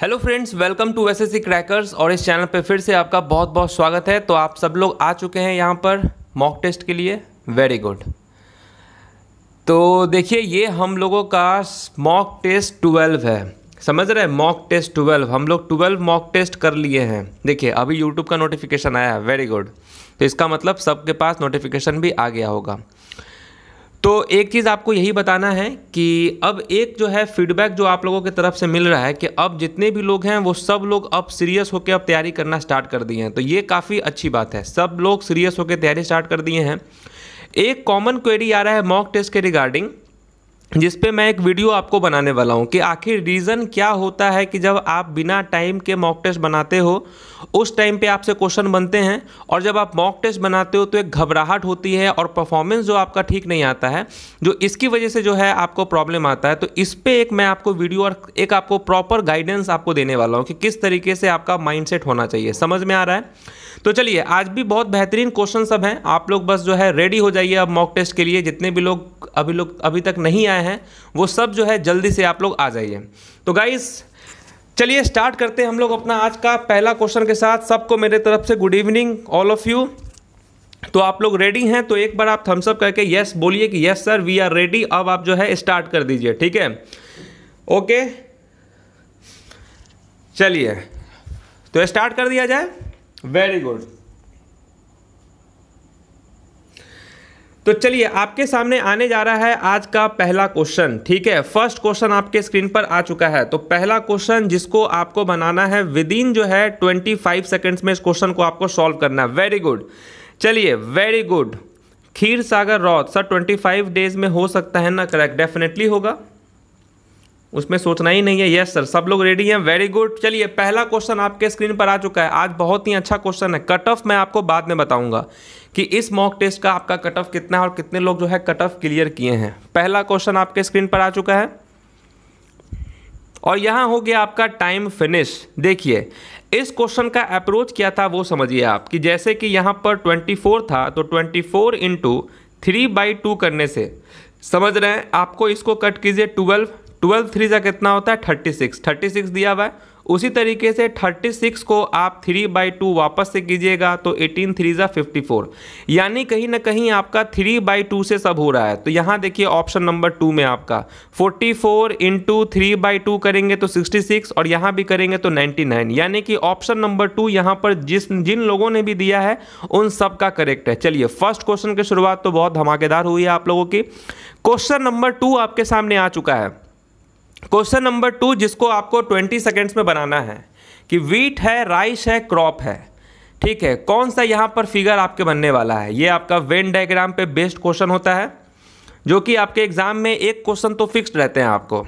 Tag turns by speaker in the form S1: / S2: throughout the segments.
S1: hello friends welcome to S S crackers और इस channel पर फिर से आपका बहुत बहुत स्वागत है तो आप सब लोग आ चुके हैं यहाँ पर मॉक टेस्ट के लिए वेरी गुड तो देखिए ये हम लोगों का मॉक टेस्ट ट्वेल्व है समझ रहे हैं मॉक टेस्ट ट्वेल्व हम लोग ट्वेल्व मॉक टेस्ट कर लिए हैं देखिए अभी यूट्यूब का नोटिफिकेशन आया है वेरी गुड तो इसका मतलब सबके पास नोटिफिकेशन भी आ गया होगा तो एक चीज़ आपको यही बताना है कि अब एक जो है फीडबैक जो आप लोगों की तरफ से मिल रहा है कि अब जितने भी लोग हैं वो सब लोग अब सीरियस होकर अब तैयारी करना स्टार्ट कर दिए हैं तो ये काफ़ी अच्छी बात है सब लोग सीरियस होकर तैयारी स्टार्ट कर दिए हैं एक कॉमन क्वेरी आ रहा है मॉक टेस्ट के रिगार्डिंग जिस पे मैं एक वीडियो आपको बनाने वाला हूँ कि आखिर रीज़न क्या होता है कि जब आप बिना टाइम के मॉक टेस्ट बनाते हो उस टाइम पे आपसे क्वेश्चन बनते हैं और जब आप मॉक टेस्ट बनाते हो तो एक घबराहट होती है और परफॉर्मेंस जो आपका ठीक नहीं आता है जो इसकी वजह से जो है आपको प्रॉब्लम आता है तो इस पर एक मैं आपको वीडियो और एक आपको प्रॉपर गाइडेंस आपको देने वाला हूँ कि किस तरीके से आपका माइंड होना चाहिए समझ में आ रहा है तो चलिए आज भी बहुत बेहतरीन क्वेश्चन सब हैं आप लोग बस जो है रेडी हो जाइए अब मॉक टेस्ट के लिए जितने भी लोग अभी लोग अभी तक नहीं आए हैं वो सब जो है जल्दी से आप लोग आ जाइए तो गाइस चलिए स्टार्ट करते हैं हम लोग अपना आज का पहला क्वेश्चन के साथ सबको मेरे तरफ से good evening all of you तो आप लोग रेडी हैं तो एक बार आप थम्सअप करके यस बोलिए कि yes sir we are ready अब आप जो है स्टार्ट कर दीजिए ठीक है ओके चलिए तो स्टार्ट कर दिया जाए वेरी गुड तो चलिए आपके सामने आने जा रहा है आज का पहला क्वेश्चन ठीक है फर्स्ट क्वेश्चन आपके स्क्रीन पर आ चुका है तो पहला क्वेश्चन जिसको आपको बनाना है विद इन जो है 25 सेकेंड्स में इस क्वेश्चन को आपको सॉल्व करना है वेरी गुड चलिए very good Kheer Sagar Raut sir 25 days में हो सकता है ना करेक्ट डेफिनेटली होगा उसमें सोचना ही नहीं है यस सर सब लोग रेडी हैं वेरी गुड चलिए पहला क्वेश्चन आपके स्क्रीन पर आ चुका है आज बहुत ही अच्छा क्वेश्चन है कट ऑफ मैं आपको बाद में बताऊंगा कि इस मॉक टेस्ट का आपका कट ऑफ कितना है और कितने लोग जो है कट ऑफ क्लियर किए हैं पहला क्वेश्चन आपके स्क्रीन पर आ चुका है और यहाँ हो गया आपका टाइम फिनिश देखिए इस क्वेश्चन का अप्रोच क्या था वो समझिए आप कि जैसे कि यहाँ पर 24 था तो 24 four into three by two करने से समझ रहे हैं आपको इसको कट कीजिए 12 ट्वेल्व थ्री सा कितना होता है थर्टी सिक्स थर्टी सिक्स दिया हुआ है उसी तरीके से 36 को आप 3 बाई टू वापस से कीजिएगा तो 18 थ्री ज़ा फिफ्टी यानी कहीं ना कहीं आपका 3 बाई टू से सब हो रहा है तो यहाँ देखिए ऑप्शन नंबर टू में आपका 44 four into three by two करेंगे तो 66 और यहाँ भी करेंगे तो 99 यानी कि ऑप्शन नंबर टू यहाँ पर जिस जिन लोगों ने भी दिया है उन सब का करेक्ट है चलिए फर्स्ट क्वेश्चन की शुरुआत तो बहुत धमाकेदार हुई है आप लोगों की क्वेश्चन नंबर टू आपके सामने आ चुका है क्वेश्चन नंबर टू जिसको आपको ट्वेंटी सेकेंड्स में बनाना है कि वीट है राइस है क्रॉप है ठीक है कौन सा यहाँ पर फिगर आपके बनने वाला है ये आपका वेन डायग्राम पे बेस्ड क्वेश्चन होता है जो कि आपके एग्जाम में एक क्वेश्चन तो फिक्स्ड रहते हैं आपको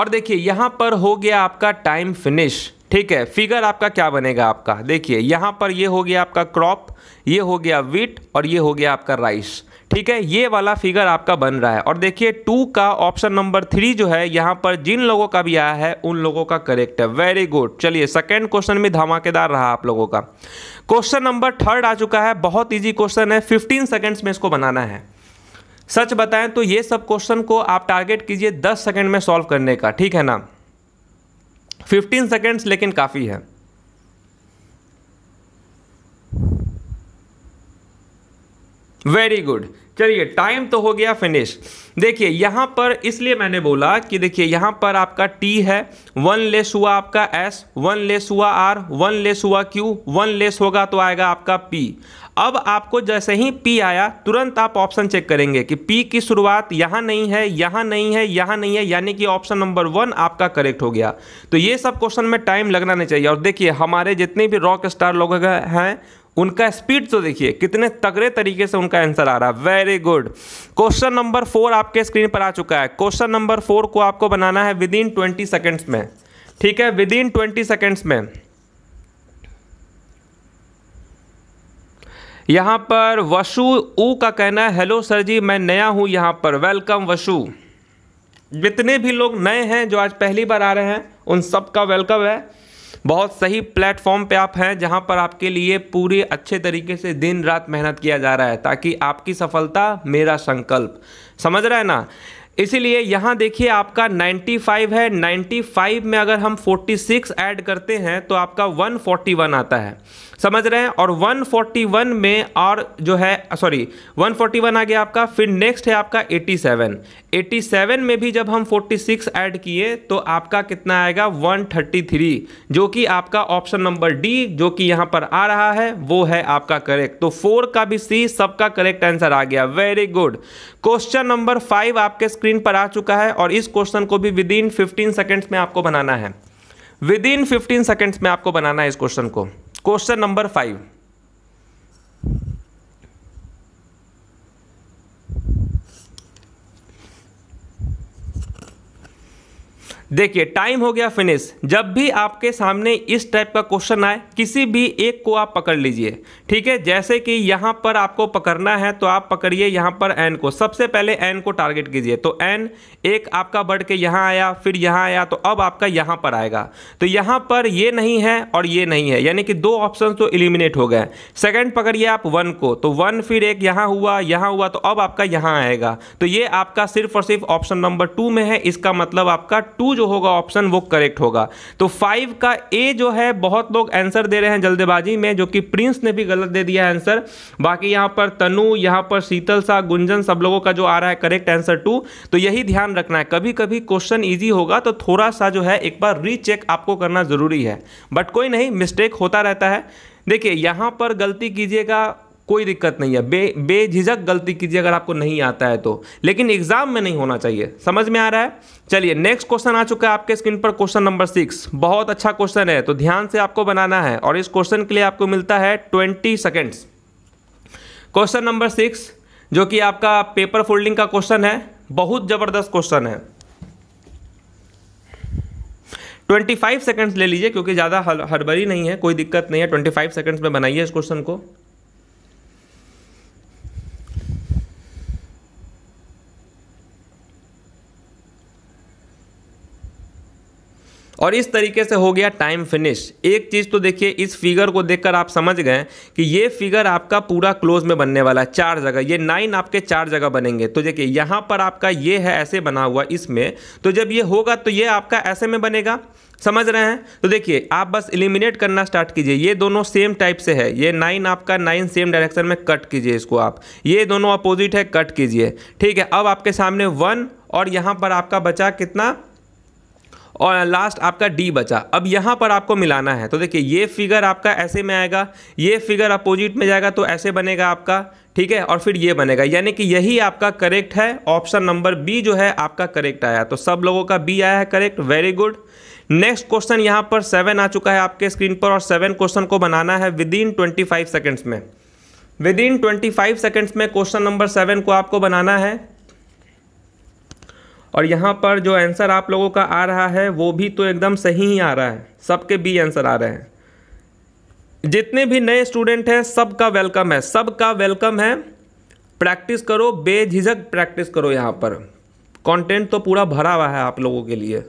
S1: और देखिए यहाँ पर हो गया आपका टाइम फिनिश ठीक है फिगर आपका क्या बनेगा आपका देखिए यहाँ पर ये हो गया आपका क्रॉप ये हो गया वीट और ये हो गया आपका राइस ठीक है ये वाला फिगर आपका बन रहा है और देखिए टू का ऑप्शन नंबर थ्री जो है यहाँ पर जिन लोगों का भी आया है उन लोगों का करेक्ट है वेरी गुड चलिए सेकेंड क्वेश्चन में धमाकेदार रहा आप लोगों का क्वेश्चन नंबर थर्ड आ चुका है बहुत ईजी क्वेश्चन है फिफ्टीन सेकेंड्स में इसको बनाना है सच बताएं तो ये सब क्वेश्चन को आप टारगेट कीजिए दस सेकेंड में सॉल्व करने का ठीक है ना फिफ्टीन सेकेंड्स लेकिन काफ़ी है वेरी गुड चलिए टाइम तो हो गया फिनिश देखिए यहाँ पर इसलिए मैंने बोला कि देखिए यहाँ पर आपका टी है वन लेस हुआ आपका एस वन लेस हुआ आर वन लेस हुआ क्यू वन लेस होगा तो आएगा आपका पी अब आपको जैसे ही पी आया तुरंत आप ऑप्शन चेक करेंगे कि पी की शुरुआत यहाँ नहीं है यहाँ नहीं है यहाँ नहीं है यानी कि ऑप्शन नंबर वन आपका करेक्ट हो गया तो ये सब क्वेश्चन में टाइम लगना नहीं चाहिए और देखिए हमारे जितने भी रॉक स्टार लोग हैं उनका स्पीड तो देखिए कितने तगड़े तरीके से उनका आंसर आ रहा है very good question number four आपके स्क्रीन पर आ चुका है क्वेश्चन नंबर फोर को आपको बनाना है विद इन ट्वेंटी सेकेंड्स में ठीक है विद इन ट्वेंटी सेकेंड्स में यहाँ पर वशु ऊ का कहना है हेलो सर जी मैं नया हूँ यहाँ पर वेलकम वशु जितने भी लोग नए हैं जो आज पहली बार आ रहे हैं उन सब का वेलकम है बहुत सही प्लेटफॉर्म पे आप हैं जहाँ पर आपके लिए पूरे अच्छे तरीके से दिन रात मेहनत किया जा रहा है ताकि आपकी सफलता मेरा संकल्प समझ रहा है ना इसीलिए यहाँ देखिए आपका 95 है 95 में अगर हम 46 ऐड करते हैं तो आपका 141 आता है समझ रहे हैं और 141 में और जो है सॉरी 141 आ गया आपका फिर नेक्स्ट है आपका 87 87 में भी जब हम 46 ऐड किए तो आपका कितना आएगा 133 जो कि आपका ऑप्शन नंबर डी जो कि यहाँ पर आ रहा है वो है आपका करेक्ट तो फोर का भी सी सबका करेक्ट आंसर आ गया very good question number five आपके स्क्रीन पर आ चुका है और इस क्वेश्चन को भी विद इन फिफ्टीन सेकेंड्स में आपको बनाना है विद इन फिफ्टीन सेकेंड्स में आपको बनाना है इस क्वेश्चन को क्वेश्चन नंबर फाइव देखिए टाइम हो गया फिनिश जब भी आपके सामने इस टाइप का क्वेश्चन आए किसी भी एक को आप पकड़ लीजिए ठीक है जैसे कि यहाँ पर आपको पकड़ना है तो आप पकड़िए यहाँ पर एन को सबसे पहले एन को टारगेट कीजिए तो एन एक आपका बढ़ के यहाँ आया फिर यहाँ आया तो अब आपका यहाँ पर आएगा तो यहाँ पर ये नहीं है और ये नहीं है यानी कि दो ऑप्शन तो इलिमिनेट हो गए सेकेंड पकड़िए आप वन को तो वन फिर एक यहाँ हुआ यहाँ हुआ तो अब आपका यहाँ आएगा तो ये आपका सिर्फ और सिर्फ ऑप्शन नंबर टू में है इसका मतलब आपका टू जो होगा ऑप्शन वो करेक्ट होगा तो फाइव का ए जो है बहुत लोग आंसर दे रहे हैं जल्दबाजी में जो कि प्रिंस ने भी गलत दे दिया है आंसर बाकी यहाँ पर तनु यहाँ पर शीतल सा गुंजन सब लोगों का जो आ रहा है करेक्ट आंसर टू तो यही ध्यान रखना है कभी कभी क्वेश्चन ईजी होगा तो थोड़ा सा जो है एक बार रीचेक आपको करना ज़रूरी है बट कोई नहीं मिस्टेक होता रहता है देखिए यहाँ पर गलती कीजिएगा कोई दिक्कत नहीं है बे बेझिझक गलती कीजिए अगर आपको नहीं आता है तो लेकिन एग्जाम में नहीं होना चाहिए समझ में आ रहा है चलिए नेक्स्ट क्वेश्चन आ चुका है आपके स्क्रीन पर क्वेश्चन नंबर सिक्स बहुत अच्छा क्वेश्चन है तो ध्यान से आपको बनाना है और इस क्वेश्चन के लिए आपको मिलता है twenty seconds question number six जो कि आपका पेपर फोल्डिंग का क्वेश्चन है बहुत ज़बरदस्त क्वेश्चन है 25 सेकंड्स ले लीजिए क्योंकि ज़्यादा हड़बड़ी नहीं है कोई दिक्कत नहीं है 25 सेकंड्स में बनाइए इस क्वेश्चन को और इस तरीके से हो गया टाइम फिनिश एक चीज़ तो देखिए इस फिगर को देखकर आप समझ गए कि ये फिगर आपका पूरा क्लोज में बनने वाला है चार जगह ये नाइन आपके चार जगह बनेंगे तो देखिए यहाँ पर आपका ये है ऐसे बना हुआ इसमें तो जब ये होगा तो ये आपका ऐसे में बनेगा समझ रहे हैं तो देखिए आप बस इलिमिनेट करना स्टार्ट कीजिए ये दोनों सेम टाइप से है ये नाइन आपका नाइन सेम डायरेक्शन में कट कीजिए इसको आप ये दोनों अपोजिट है कट कीजिए ठीक है अब आपके सामने वन और यहाँ पर आपका बचा कितना और लास्ट आपका डी बचा अब यहाँ पर आपको मिलाना है तो देखिए ये फिगर आपका ऐसे में आएगा ये फिगर अपोजिट में जाएगा तो ऐसे बनेगा आपका ठीक है और फिर ये बनेगा यानी कि यही आपका करेक्ट है ऑप्शन नंबर बी जो है आपका करेक्ट आया तो सब लोगों का बी आया है correct very good next question यहाँ पर सेवन आ चुका है आपके स्क्रीन पर और सेवन क्वेश्चन को बनाना है within twenty five seconds में within twenty five seconds में क्वेश्चन नंबर सेवन को आपको बनाना है और यहाँ पर जो आंसर आप लोगों का आ रहा है वो भी तो एकदम सही ही आ रहा है सबके बी आंसर आ रहे हैं जितने भी नए स्टूडेंट हैं सबका वेलकम है सबका वेलकम है प्रैक्टिस करो बेझिझक प्रैक्टिस करो यहाँ पर कंटेंट तो पूरा भरा हुआ है आप लोगों के लिए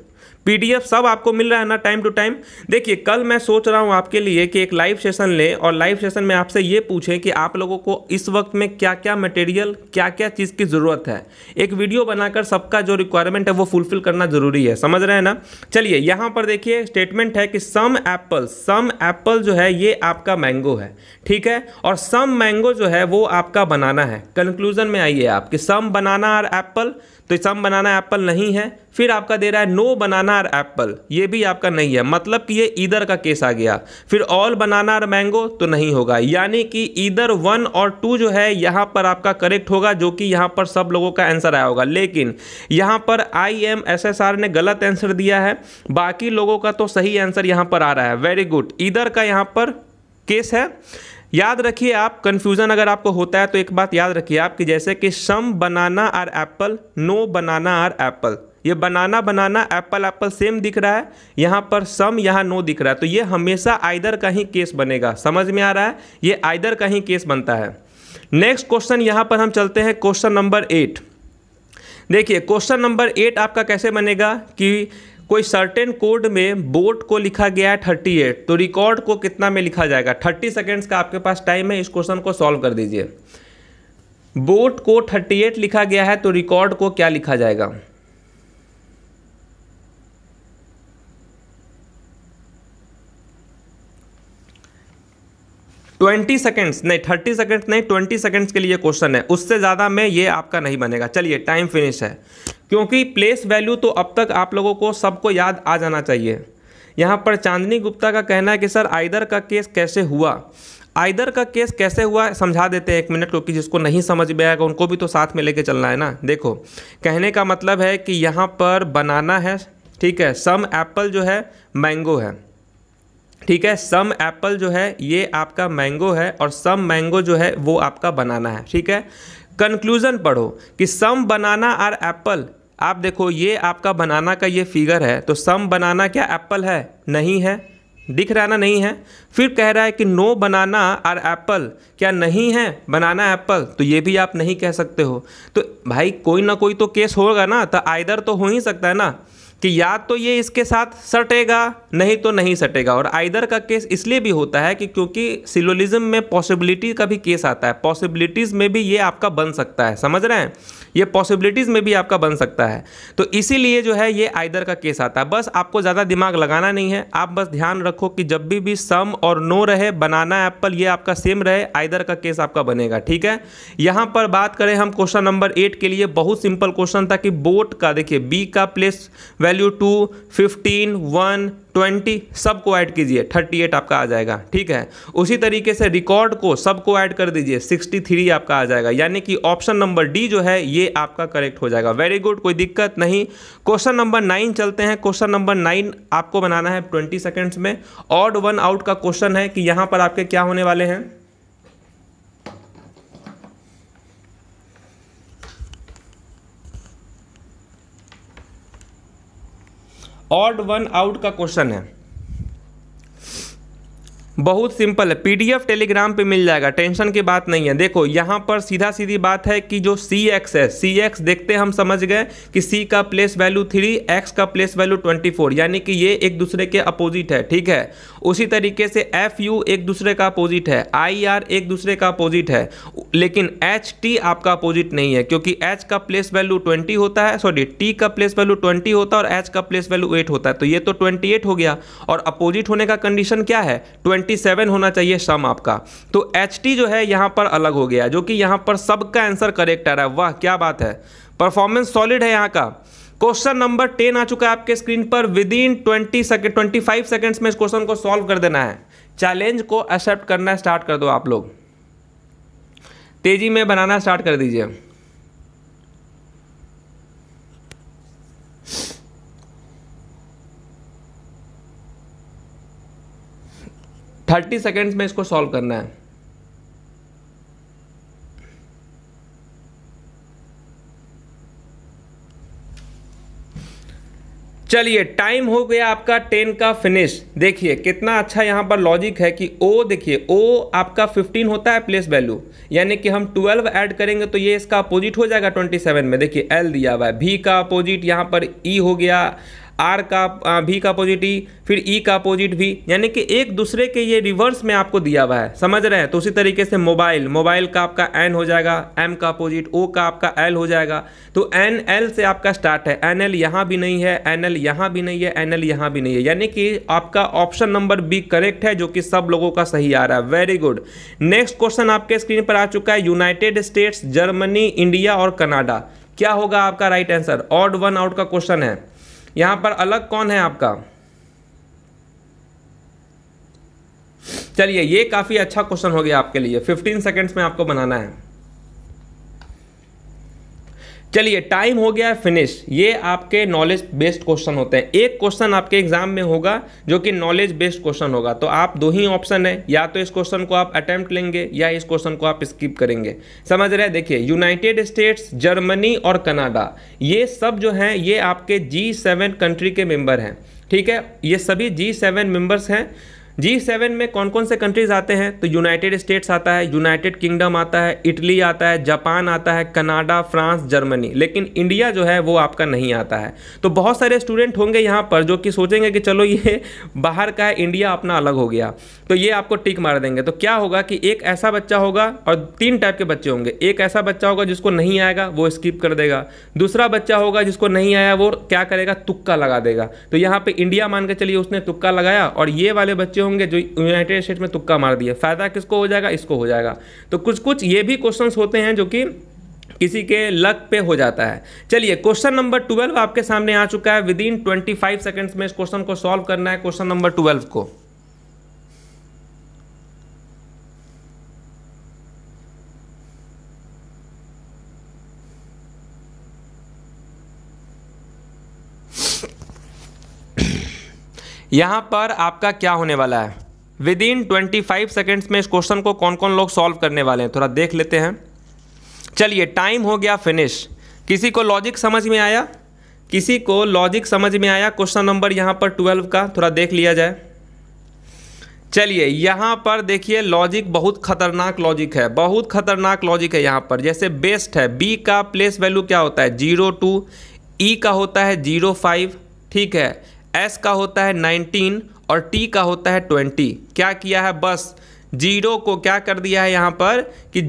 S1: पीडीएफ सब आपको मिल रहा है ना टाइम टू टाइम देखिए कल मैं सोच रहा हूँ आपके लिए कि एक लाइव सेशन लें और लाइव सेशन में आपसे ये पूछें कि आप लोगों को इस वक्त में क्या क्या मटेरियल क्या क्या चीज़ की ज़रूरत है एक वीडियो बनाकर सबका जो रिक्वायरमेंट है वो फुलफिल करना ज़रूरी है समझ रहे हैं ना चलिए यहाँ पर देखिए स्टेटमेंट है कि सम एप्पल सम एप्पल जो है ये आपका मैंगो है ठीक है और सम मैंगो जो है वो आपका बनाना है कंक्लूजन में आइए आप कि सम बनाना और एप्पल तो सम बनाना एप्पल नहीं है फिर आपका दे रहा है नो बनाना और एप्पल ये भी आपका नहीं है मतलब कि ये इधर का केस आ गया फिर ऑल बनाना और मैंगो तो नहीं होगा यानी कि इधर वन और टू जो है यहाँ पर आपका करेक्ट होगा जो कि यहाँ पर सब लोगों का आंसर आया होगा लेकिन यहाँ पर I M S S R ने गलत आंसर दिया है बाकी लोगों का तो सही आंसर यहाँ पर आ रहा है वेरी गुड इधर का यहाँ पर केस है याद रखिए आप कन्फ्यूज़न अगर आपको होता है तो एक बात याद रखिए आप कि जैसे कि some banana are apple no banana are apple ये banana banana apple apple same दिख रहा है यहाँ पर सम यहाँ नो दिख रहा है तो ये हमेशा आइदर का ही केस बनेगा समझ में आ रहा है ये आइदर का ही केस बनता है नेक्स्ट क्वेश्चन यहाँ पर हम चलते हैं क्वेश्चन नंबर एट देखिए क्वेश्चन नंबर एट आपका कैसे बनेगा कि कोई सर्टेन कोड में बोट को लिखा गया है थर्टी एट तो रिकॉर्ड को कितना में लिखा जाएगा थर्टी सेकेंड्स का आपके पास टाइम है इस क्वेश्चन को सॉल्व कर दीजिए बोट को थर्टी एट लिखा गया है तो रिकॉर्ड को क्या लिखा जाएगा ट्वेंटी सेकेंड्स नहीं थर्टी सेकेंड्स नहीं ट्वेंटी सेकेंड्स के लिए क्वेश्चन है उससे ज़्यादा में ये आपका नहीं बनेगा चलिए टाइम फिनिश है क्योंकि प्लेस वैल्यू तो अब तक आप लोगों को सबको याद आ जाना चाहिए यहाँ पर चांदनी गुप्ता का कहना है कि सर आइदर का केस कैसे हुआ आइदर का केस कैसे हुआ समझा देते हैं एक मिनट क्योंकि जिसको नहीं समझ में आएगा उनको भी तो साथ में लेके चलना है ना देखो कहने का मतलब है कि यहाँ पर बनाना है ठीक है सम एप्पल जो है मैंगो है ठीक है सम एप्पल जो है ये आपका मैंगो है और सम मैंगो जो है वो आपका बनाना है ठीक है कंक्लूज़न पढ़ो कि सम बनाना आर एप्पल आप देखो ये आपका बनाना का ये फिगर है तो सम बनाना क्या एप्पल है नहीं है दिख रहा ना नहीं है फिर कह रहा है कि नो बनाना आर एप्पल क्या नहीं है बनाना एप्पल तो ये भी आप नहीं कह सकते हो तो भाई कोई ना कोई तो केस होगा ना तो आइदर तो हो ही सकता है ना कि या तो ये इसके साथ सटेगा नहीं तो नहीं सटेगा और आइदर का केस इसलिए भी होता है कि क्योंकि सिलोलिज्म में पॉसिबिलिटी का भी केस आता है पॉसिबिलिटीज़ में भी ये आपका बन सकता है समझ रहे हैं ये पॉसिबिलिटीज़ में भी आपका बन सकता है तो इसीलिए जो है ये आइदर का केस आता है बस आपको ज़्यादा दिमाग लगाना नहीं है आप बस ध्यान रखो कि जब भी भी सम और नो रहे बनाना एप्पल ये आपका सेम रहे आइदर का केस आपका बनेगा ठीक है यहाँ पर बात करें हम क्वेश्चन नंबर एट के लिए बहुत सिंपल क्वेश्चन था कि बोट का देखिए बी का place value two fifteen one twenty सब को ऐड कीजिए थर्टी एट आपका आ जाएगा ठीक है उसी तरीके से रिकॉर्ड को सब को ऐड कर दीजिए सिक्सटी थ्री आपका आ जाएगा यानी कि ऑप्शन नंबर डी जो है ये आपका करेक्ट हो जाएगा वेरी गुड कोई दिक्कत नहीं क्वेश्चन नंबर नाइन चलते हैं क्वेश्चन नंबर नाइन आपको बनाना है ट्वेंटी सेकेंड्स में ऑड वन आउट का क्वेश्चन है कि यहाँ पर आपके क्या होने वाले हैं ऑड वन आउट का क्वेश्चन है बहुत सिंपल है पीडीएफ टेलीग्राम पे मिल जाएगा टेंशन की बात नहीं है देखो यहाँ पर सीधा सीधी बात है कि जो सी एक्स है सी एक्स देखते हम समझ गए कि सी का प्लेस वैल्यू थ्री एक्स का प्लेस वैल्यू ट्वेंटी फोर यानी कि ये एक दूसरे के अपोजिट है ठीक है उसी तरीके से एफ यू एक दूसरे का अपोजिट है आई आर एक दूसरे का अपोजिट है लेकिन एच टी आपका अपोजिट नहीं है क्योंकि एच का प्लेस वैल्यू ट्वेंटी होता है सॉरी टी का प्लेस वैल्यू ट्वेंटी होता है और एच का प्लेस वैल्यू एट होता है तो ये तो ट्वेंटी एट हो गया और अपोजिट होने का कंडीशन क्या है ट्वेंटी 27 होना चाहिए सम आपका तो एच टी जो है यहाँ पर अलग हो गया जो कि यहाँ पर सबका आंसर करेक्ट आ रहा है वाह क्या बात है परफॉर्मेंस सॉलिड है यहाँ का क्वेश्चन नंबर टेन आ चुका है आपके स्क्रीन पर within twenty second twenty five seconds में इस क्वेश्चन को सॉल्व कर देना है चैलेंज को एक्सेप्ट करना स्टार्ट कर दो आप लोग तेजी में बनाना स्टार्ट कर दीजिए थर्टी सेकेंड्स में इसको सॉल्व करना है चलिए टाइम हो गया आपका टेन का फिनिश देखिए कितना अच्छा यहाँ पर लॉजिक है कि ओ देखिए ओ आपका फिफ्टीन होता है प्लेस वैल्यू यानी कि हम ट्वेल्व ऐड करेंगे तो ये इसका अपोजिट हो जाएगा ट्वेंटी सेवन में देखिए एल दिया हुआ है भी का अपोजिट यहाँ पर ई e हो गया आर का भी का अपोजिट ई फिर ई e का अपोजिट भी यानी कि एक दूसरे के ये रिवर्स में आपको दिया हुआ है समझ रहे हैं तो उसी तरीके से मोबाइल मोबाइल का आपका एन हो जाएगा एम का अपोजिट ओ का आपका एल हो जाएगा तो एन एल से आपका स्टार्ट है एन एल यहाँ भी नहीं है एन एल यहाँ भी नहीं है एन एल यहाँ भी नहीं है यानी कि आपका ऑप्शन नंबर बी करेक्ट है जो कि सब लोगों का सही आ रहा है वेरी गुड नेक्स्ट क्वेश्चन आपके स्क्रीन पर आ चुका है यूनाइटेड स्टेट्स जर्मनी इंडिया और कनाडा क्या होगा आपका right answer odd one out का क्वेश्चन है यहां पर अलग कौन है आपका चलिए ये काफ़ी अच्छा क्वेश्चन हो गया आपके लिए 15 सेकंड्स में आपको बनाना है चलिए टाइम हो गया फिनिश ये आपके नॉलेज बेस्ड क्वेश्चन होते हैं एक क्वेश्चन आपके एग्जाम में होगा जो कि नॉलेज बेस्ड क्वेश्चन होगा तो आप दो ही ऑप्शन है या तो इस क्वेश्चन को आप अटैम्प्ट लेंगे या इस क्वेश्चन को आप स्किप करेंगे समझ रहे हैं देखिए यूनाइटेड स्टेट्स जर्मनी और कनाडा ये सब जो हैं ये आपके जी सेवन कंट्री के मेंबर हैं ठीक है ये सभी जी सेवन मेंबर्स हैं जी सेवन में कौन कौन से कंट्रीज आते हैं तो यूनाइटेड स्टेट्स आता है यूनाइटेड किंगडम आता है इटली आता है जापान आता है कनाडा फ्रांस जर्मनी लेकिन इंडिया जो है वो आपका नहीं आता है तो बहुत सारे स्टूडेंट होंगे यहाँ पर जो कि सोचेंगे कि चलो ये बाहर का है इंडिया अपना अलग हो गया तो ये आपको टिक मार देंगे तो क्या होगा कि एक ऐसा बच्चा होगा और तीन टाइप के बच्चे होंगे एक ऐसा बच्चा होगा जिसको नहीं आएगा वो स्किप कर देगा दूसरा बच्चा होगा जिसको नहीं आया वो क्या करेगा तुक्का लगा देगा तो यहाँ पर इंडिया मान के चलिए उसने तुक्का लगाया और ये वाले बच्चे होंगे जो यूनाइटेड स्टेट में तुक्का मार दिया फ़ायदा किसको हो जाएगा इसको हो जाएगा तो कुछ कुछ ये भी क्वेश्चंस होते हैं जो कि किसी के लक पे हो जाता है चलिए क्वेश्चन नंबर ट्वेल्व आपके सामने आ चुका है within twenty five seconds में इस क्वेश्चन को सॉल्व करना है क्वेश्चन नंबर ट्वेल्व को यहाँ पर आपका क्या होने वाला है within twenty five seconds में इस क्वेश्चन को कौन कौन लोग सॉल्व करने वाले हैं थोड़ा देख लेते हैं चलिए टाइम हो गया फिनिश किसी को लॉजिक समझ में आया किसी को लॉजिक समझ में आया क्वेश्चन नंबर यहाँ पर ट्वेल्व का थोड़ा देख लिया जाए चलिए यहाँ पर देखिए लॉजिक बहुत खतरनाक लॉजिक है बहुत खतरनाक लॉजिक है यहाँ पर जैसे बेस्ट है बी का प्लेस वैल्यू क्या होता है जीरो टू ई का होता है जीरो फाइव ठीक है एस का होता है नाइनटीन और टी का होता है ट्वेंटी क्या किया है बस जीरो को क्या कर दिया है यहाँ पर कि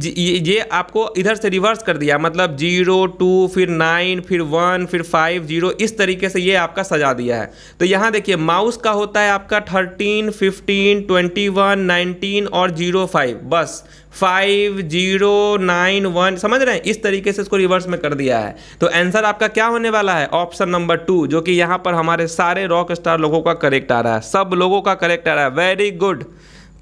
S1: ये आपको इधर से रिवर्स कर दिया मतलब जीरो टू फिर नाइन फिर वन फिर फाइव जीरो इस तरीके से ये आपका सजा दिया है तो यहाँ देखिए माउस का होता है आपका thirteen fifteen twenty one nineteen और जीरो फाइव बस फाइव जीरो नाइन वन समझ रहे हैं इस तरीके से इसको रिवर्स में कर दिया है तो आंसर आपका क्या होने वाला है ऑप्शन नंबर टू जो कि यहाँ पर हमारे सारे रॉक स्टार लोगों का करेक्ट आ रहा है सब लोगों का करेक्ट आ रहा है वेरी गुड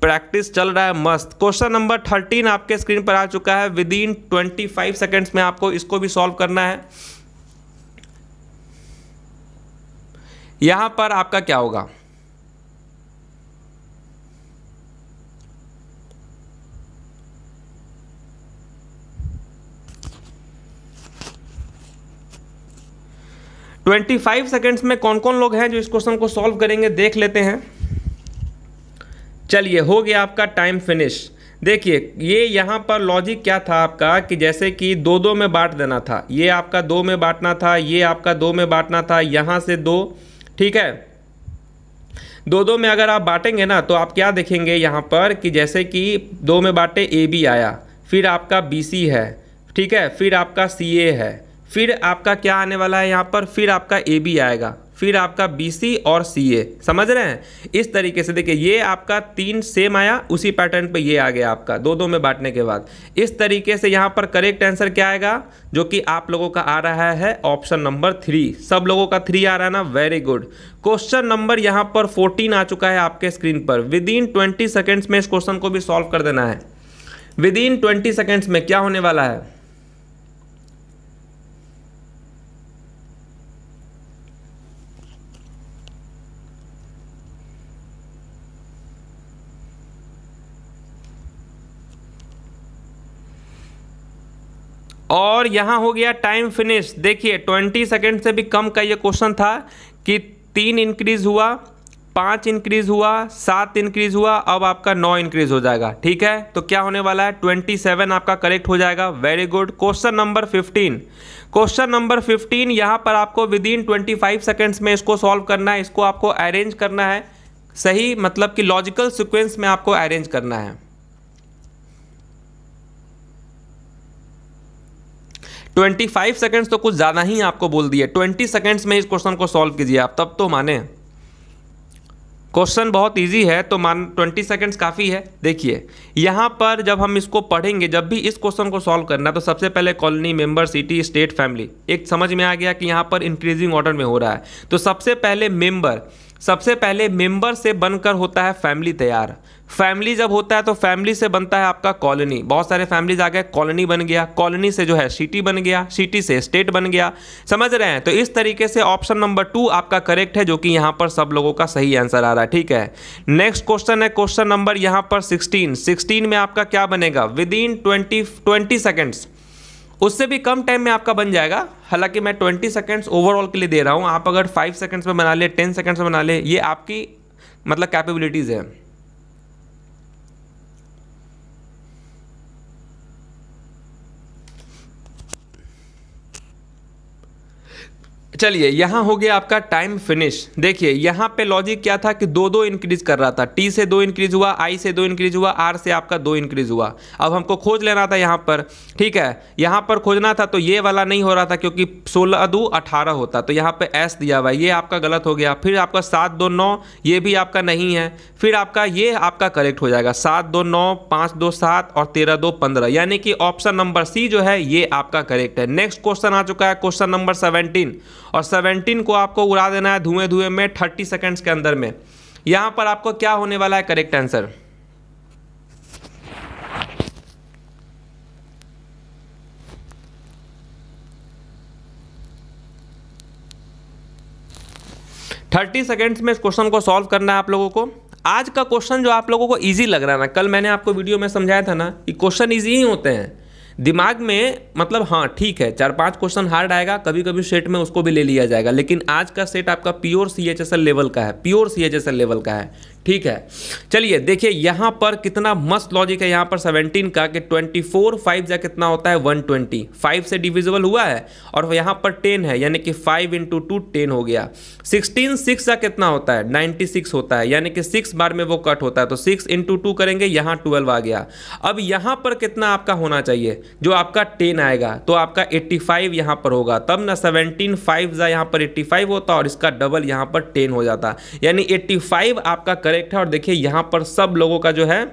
S1: प्रैक्टिस चल रहा है मस्त क्वेश्चन नंबर थर्टीन आपके स्क्रीन पर आ चुका है within twenty five seconds में आपको इसको भी सॉल्व करना है यहां पर आपका क्या होगा ट्वेंटी फाइव सेकेंड्स में कौन कौन लोग हैं जो इस क्वेश्चन को सॉल्व करेंगे देख लेते हैं चलिए हो गया आपका टाइम फिनिश देखिए ये यहाँ पर लॉजिक क्या था आपका कि जैसे कि दो दो में बांट देना था ये आपका दो में बांटना था ये आपका दो में बांटना था यहाँ से दो ठीक है दो दो में अगर आप बांटेंगे ना तो आप क्या देखेंगे यहाँ पर कि जैसे कि दो में बांटे ए बी आया फिर आपका बी सी है ठीक है फिर आपका सी ए है फिर आपका क्या आने वाला है यहाँ पर फिर आपका ए बी आएगा फिर आपका बी और सी समझ रहे हैं इस तरीके से देखिए ये आपका तीन सेम आया उसी पैटर्न पे ये आ गया आपका दो दो में बांटने के बाद इस तरीके से यहाँ पर करेक्ट आंसर क्या आएगा जो कि आप लोगों का आ रहा है ऑप्शन नंबर थ्री सब लोगों का थ्री आ रहा है ना वेरी गुड क्वेश्चन नंबर यहाँ पर फोर्टीन आ चुका है आपके स्क्रीन पर विद इन ट्वेंटी सेकेंड्स में इस क्वेश्चन को भी सॉल्व कर देना है विद इन ट्वेंटी सेकेंड्स में क्या होने वाला है और यहाँ हो गया टाइम फिनिश देखिए ट्वेंटी सेकेंड से भी कम का ये क्वेश्चन था कि तीन इंक्रीज हुआ पाँच इंक्रीज हुआ सात इंक्रीज हुआ अब आपका नौ इंक्रीज हो जाएगा ठीक है तो क्या होने वाला है ट्वेंटी सेवन आपका करेक्ट हो जाएगा very good question number fifteen question number fifteen यहाँ पर आपको within twenty five seconds में इसको सॉल्व करना है इसको आपको अरेंज करना है सही मतलब कि लॉजिकल सिक्वेंस में आपको अरेंज करना है ट्वेंटी फाइव सेकेंड्स तो कुछ ज़्यादा ही आपको बोल दिए ट्वेंटी सेकेंड्स में इस क्वेश्चन को सॉल्व कीजिए आप तब तो माने क्वेश्चन बहुत इजी है तो मान ट्वेंटी सेकेंड्स काफ़ी है देखिए यहाँ पर जब हम इसको पढ़ेंगे जब भी इस क्वेश्चन को सॉल्व करना तो सबसे पहले colony member city state family एक समझ में आ गया कि यहाँ पर इंक्रीजिंग ऑर्डर में हो रहा है तो सबसे पहले मेंबर सबसे पहले मेंबर से बनकर होता है फैमिली तैयार फैमिली जब होता है तो फैमिली से बनता है आपका कॉलोनी बहुत सारे फैमिलीज आ गए कॉलोनी बन गया कॉलोनी से जो है सिटी बन गया सिटी से स्टेट बन गया समझ रहे हैं तो इस तरीके से ऑप्शन नंबर टू आपका करेक्ट है जो कि यहाँ पर सब लोगों का सही आंसर आ रहा है ठीक है नेक्स्ट क्वेश्चन है क्वेश्चन नंबर यहाँ पर सिक्सटीन सिक्सटीन में आपका क्या बनेगा within twenty twenty seconds उससे भी कम टाइम में आपका बन जाएगा हालांकि मैं ट्वेंटी सेकेंड्स ओवरऑल के लिए दे रहा हूँ आप अगर फाइव सेकेंड्स में बना ले टेन सेकेंड्स में बना ले ये आपकी मतलब कैपेबिलिटीज़ है चलिए यहाँ हो गया आपका टाइम फिनिश देखिए यहाँ पे लॉजिक क्या था कि दो दो इंक्रीज कर रहा था टी से दो इंक्रीज हुआ आई से दो इंक्रीज हुआ आर से आपका दो इंक्रीज हुआ अब हमको खोज लेना था यहाँ पर ठीक है यहाँ पर खोजना था तो ये वाला नहीं हो रहा था क्योंकि सोलह दो अठारह होता तो यहाँ पर एस दिया हुआ ये आपका गलत हो गया फिर आपका सात दो नौ ये भी आपका नहीं है फिर आपका ये आपका करेक्ट हो जाएगा सात दो नौ पाँच दो सात और तेरह दो पंद्रह यानी कि ऑप्शन नंबर सी जो है ये आपका करेक्ट है नेक्स्ट क्वेश्चन आ चुका है क्वेश्चन नंबर सेवेंटीन और सेवनटीन को आपको उड़ा देना है धुएं धुएं में थर्टी सेकेंड्स के अंदर में यहाँ पर आपको क्या होने वाला है करेक्ट आंसर थर्टी सेकेंड्स में इस क्वेश्चन को सॉल्व करना है आप लोगों को आज का क्वेश्चन जो आप लोगों को ईजी लग रहा है ना कल मैंने आपको वीडियो में समझाया था ना कि क्वेश्चन इजी ही होते हैं दिमाग में मतलब हाँ ठीक है चार पांच क्वेश्चन हार्ड आएगा कभी कभी सेट में उसको भी ले लिया जाएगा लेकिन आज का सेट आपका प्योर सी लेवल का है प्योर सी लेवल का है ठीक है चलिए देखिए यहां पर कितना मस्त लॉजिक है यहां पर 17 का कि 24 फाइव जा कितना होता है 120 फाइव से डिविजिबल हुआ है और यहां पर 10 है यानी कि 5 इंटू टू टेन हो गया 16 सिक्स जा कितना होता है 96 होता है यानी कि सिक्स बार में वो कट होता है तो सिक्स इंटू टू करेंगे यहां ट्वेल्व आ गया अब यहां पर कितना आपका होना चाहिए जो आपका टेन आएगा तो आपका एट्टी फाइव पर होगा तब ना सेवनटीन फाइव जा यहां पर एट्टी फाइव होता और इसका डबल यहां पर टेन हो जाता यानी एट्टी फाइव आपका करेक्ट है और देखिए यहाँ पर सब लोगों का जो है